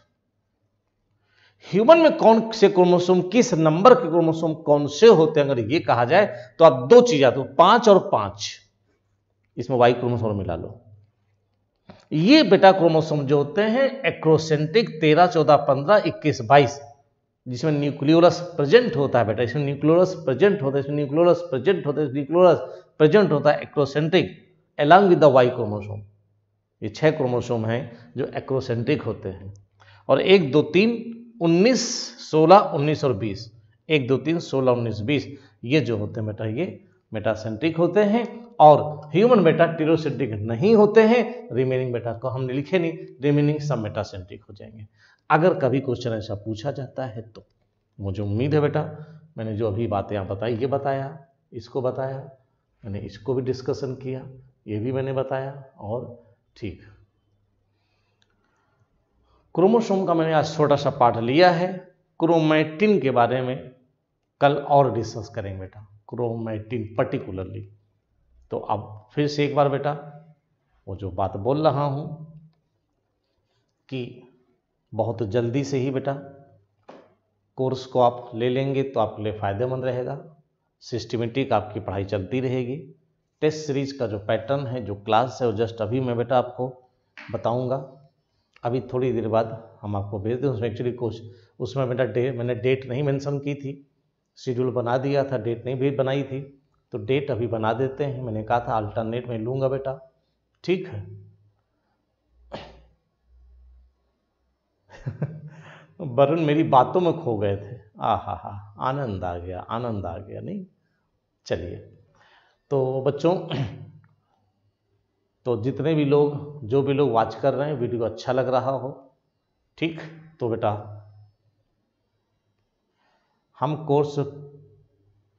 human में कौन से क्रोमोसोम किस नंबर के क्रोमोसोम कौन से होते हैं अगर ये कहा जाए तो आप दो चीज आते हो पांच और पांच इसमें वाई क्रोमोसोम मिला लो ये बेटा क्रोमोसोम जो होते हैं एक्रोसेंटिक तेरह चौदह पंद्रह इक्कीस बाईस जिसमें न्यूक्लियोलस प्रेजेंट होता है बेटा इसमें न्यूक्लियोलस प्रेजेंट होता है इसमें न्यूक्लियोलस प्रेजेंट होता है न्यूक्लियोलस प्रेजेंट होता है acrocentric along with the Y chromosome ये छह क्रोमोसोम हैं जो एक्रोसेंट्रिक होते हैं और एक दो तीन उन्नीस सोलह उन्नीस और बीस एक दो तीन सोलह उन्नीस बीस ये जो होते हैं बेटा ये मेटासेंट्रिक होते हैं और ह्यूमन बेटा टीरोसेंट्रिक नहीं होते हैं रिमेनिंग बेटा को हमने लिखे नहीं रिमेनिंग सब मेटासेंट्रिक हो जाएंगे अगर कभी क्वेश्चन ऐसा पूछा जाता है तो मुझे उम्मीद है बेटा मैंने जो अभी बातें यहाँ बताई ये बताया इसको बताया मैंने इसको भी डिस्कशन किया ये भी मैंने बताया और ठीक क्रोमोसोम का मैंने आज छोटा सा पार्ट लिया है क्रोमैटिन के बारे में कल और डिस्कस करेंगे बेटा क्रोमैटिन पर्टिकुलरली तो अब फिर से एक बार बेटा वो जो बात बोल रहा हूँ कि बहुत जल्दी से ही बेटा कोर्स को आप ले लेंगे तो आपके लिए फ़ायदेमंद रहेगा सिस्टमेटिक आपकी पढ़ाई चलती रहेगी टेस्ट सीरीज का जो पैटर्न है जो क्लास है वो जस्ट अभी मैं बेटा आपको बताऊंगा अभी थोड़ी देर बाद हम आपको भेज दें उसमें एक्चुअली कोच उसमें बेटा डे मैंने डेट नहीं मेंशन की थी शेड्यूल बना दिया था डेट नहीं भी बनाई थी तो डेट अभी बना देते हैं मैंने कहा था अल्टरनेट में लूंगा बेटा ठीक है वरुण मेरी बातों में खो गए थे आ हा हा आनंद आ गया आनंद आ गया नहीं चलिए तो बच्चों तो जितने भी लोग जो भी लोग वॉच कर रहे हैं वीडियो अच्छा लग रहा हो ठीक तो बेटा हम कोर्स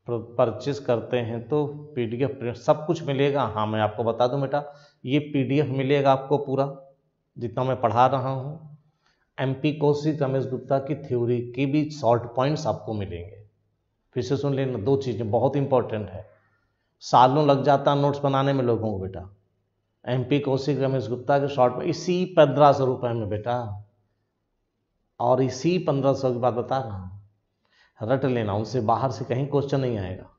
परचेज करते हैं तो पीडीएफ प्रिंट सब कुछ मिलेगा हाँ मैं आपको बता दूं बेटा ये पीडीएफ मिलेगा आपको पूरा जितना मैं पढ़ा रहा हूँ एम पी कौशिक रमेश गुप्ता की थ्योरी के भी शॉर्ट पॉइंट्स आपको मिलेंगे फिर से सुन लेना दो चीज़ें बहुत इंपॉर्टेंट है सालों लग जाता नोट्स बनाने में लोगों को बेटा एम पी कौशिक रमेश गुप्ता के शॉर्ट में इसी पंद्रह सौ रुपए में बेटा और इसी पंद्रह सौ की बात बता रहा हूँ रट लेना उनसे बाहर से कहीं क्वेश्चन नहीं आएगा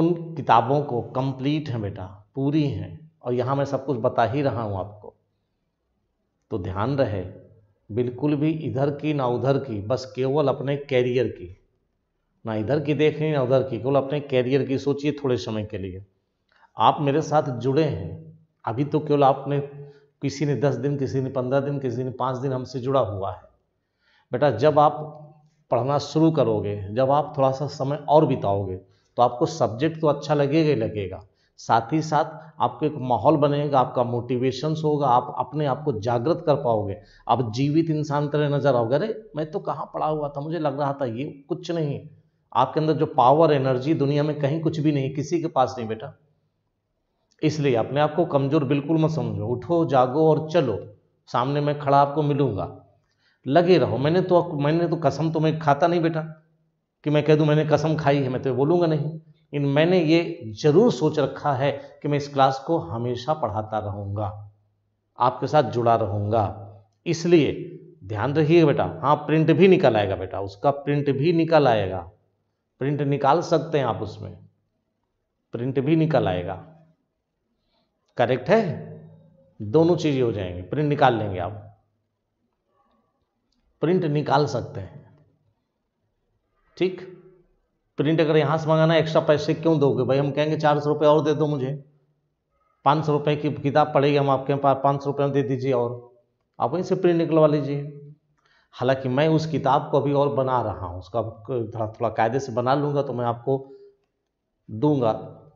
उन किताबों को कंप्लीट है बेटा पूरी हैं और यहाँ मैं सब कुछ बता ही रहा हूँ आपको तो ध्यान रहे बिल्कुल भी इधर की ना उधर की बस केवल अपने कैरियर की ना इधर की देख रही ना उधर की केवल अपने कैरियर की सोचिए थोड़े समय के लिए आप मेरे साथ जुड़े हैं अभी तो केवल आपने किसी ने दस दिन किसी ने पंद्रह दिन किसी ने पाँच दिन हमसे जुड़ा हुआ है बेटा जब आप पढ़ना शुरू करोगे जब आप थोड़ा सा समय और बिताओगे तो आपको सब्जेक्ट तो अच्छा लगेगा ही लगेगा साथ ही साथ आपको एक माहौल बनेगा आपका मोटिवेशंस होगा आप अपने आप को जागृत कर पाओगे आप जीवित इंसान तरह नजर आओगे अरे मैं तो कहाँ पढ़ा हुआ था मुझे लग रहा था ये कुछ नहीं आपके अंदर जो पावर एनर्जी दुनिया में कहीं कुछ भी नहीं किसी के पास नहीं बेटा इसलिए अपने आप को कमज़ोर बिल्कुल मत समझो उठो जागो और चलो सामने मैं खड़ा आपको मिलूंगा लगे रहो मैंने तो मैंने तो कसम तो मैं खाता नहीं बेटा कि मैं कह दूं मैंने कसम खाई है मैं तो बोलूंगा नहीं इन मैंने ये जरूर सोच रखा है कि मैं इस क्लास को हमेशा पढ़ाता रहूंगा आपके साथ जुड़ा रहूंगा इसलिए ध्यान रखिए बेटा हाँ प्रिंट भी निकल आएगा बेटा उसका प्रिंट भी निकल आएगा प्रिंट निकाल सकते हैं आप उसमें प्रिंट भी निकल आएगा करेक्ट है दोनों चीज़ें हो जाएंगी प्रिंट निकाल लेंगे आप प्रिंट निकाल सकते हैं ठीक प्रिंट अगर यहाँ से मंगाना एक्स्ट्रा पैसे क्यों दोगे भाई हम कहेंगे चार सौ रुपये और दे दो मुझे पाँच सौ रुपये की किताब पड़ेगी हम आपके पास पाँच सौ रुपये दे दीजिए और आप वहीं से प्रिंट निकलवा लीजिए हालांकि मैं उस किताब को अभी और बना रहा हूँ उसका थोड़ा थोड़ा कायदे से बना लूँगा तो मैं आपको दूंगा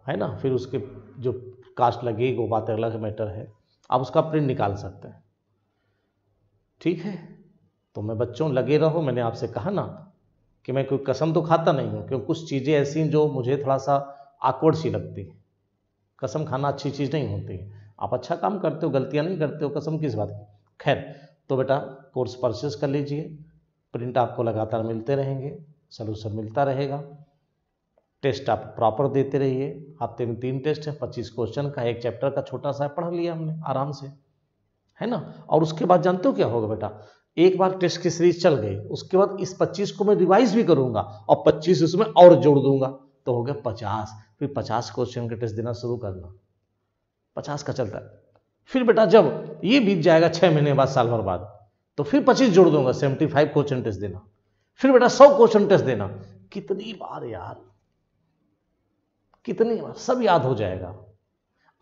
है ना फिर उसके जो कास्ट लगेगी वो बात अलग मैटर है आप उसका प्रिंट निकाल सकते हैं ठीक है तो मैं बच्चों लगे रहो मैंने आपसे कहा ना कि मैं कोई कसम तो खाता नहीं हूँ क्योंकि कुछ चीज़ें ऐसी हैं जो मुझे थोड़ा सा आकवर्ड सी लगती है कसम खाना अच्छी चीज़ नहीं होती है आप अच्छा काम करते हो गलतियाँ नहीं करते हो कसम किस बात की खैर तो बेटा कोर्स परचेस कर लीजिए प्रिंट आपको लगातार मिलते रहेंगे सलूशन मिलता रहेगा टेस्ट आप प्रॉपर देते रहिए हफ्ते में तीन टेस्ट है पच्चीस क्वेश्चन का एक चैप्टर का छोटा सा पढ़ लिया हमने आराम से है ना और उसके बाद जानते हो क्या होगा बेटा एक बार टेस्ट की सीरीज चल गई उसके बाद इस 25 को मैं रिवाइज भी करूंगा और 25 उसमें और जोड़ दूंगा तो हो गया 50 फिर 50 क्वेश्चन का टेस्ट देना शुरू करना 50 का चलता है फिर बेटा जब ये बीत जाएगा छः महीने बाद साल भर बाद तो फिर 25 जोड़ दूंगा 75 क्वेश्चन टेस्ट देना फिर बेटा सौ क्वेश्चन टेस्ट देना कितनी बार यार कितनी बार सब याद हो जाएगा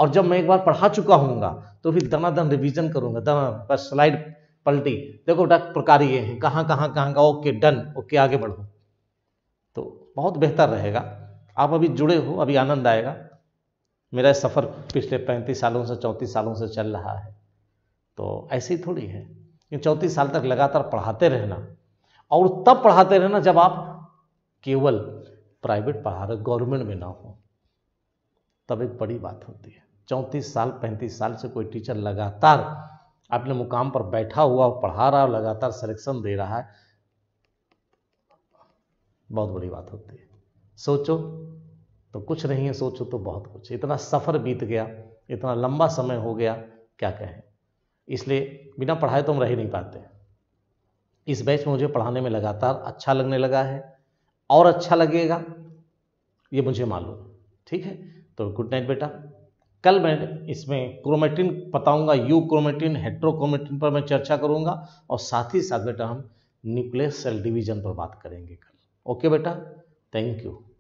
और जब मैं एक बार पढ़ा चुका हूंगा तो फिर दना दन रिविजन करूंगा दना पर स्लाइड पलटी देखो बेटा प्रकार ये हैं कहाँ कहाँ कहाँ का ओके डन ओके आगे बढ़ो तो बहुत बेहतर रहेगा आप अभी जुड़े हो अभी आनंद आएगा मेरा सफ़र पिछले पैंतीस सालों से चौंतीस सालों से चल रहा है तो ऐसे ही थोड़ी है कि चौंतीस साल तक लगातार पढ़ाते रहना और तब पढ़ाते रहना जब आप केवल प्राइवेट पढ़ा रहे गवर्नमेंट में ना हो तब एक बड़ी बात होती है चौंतीस साल पैंतीस साल से कोई टीचर लगातार अपने मुकाम पर बैठा हुआ पढ़ा रहा लगातार सिलेक्शन दे रहा है बहुत बड़ी बात होती है सोचो तो कुछ नहीं है सोचो तो बहुत कुछ इतना सफ़र बीत गया इतना लंबा समय हो गया क्या कहें इसलिए बिना पढ़ाए तो हम रह ही नहीं पाते इस बैच में मुझे पढ़ाने में लगातार अच्छा लगने लगा है और अच्छा लगेगा ये मुझे मालूम ठीक है तो गुड नाइट बेटा कल मैं इसमें क्रोमेटिन बताऊंगा यू क्रोमेटिन हेट्रोक्रोमेटिन पर मैं चर्चा करूंगा और साथ ही साथ बेटा हम न्यूक्लियस सेल डिवीजन पर बात करेंगे कल ओके बेटा थैंक यू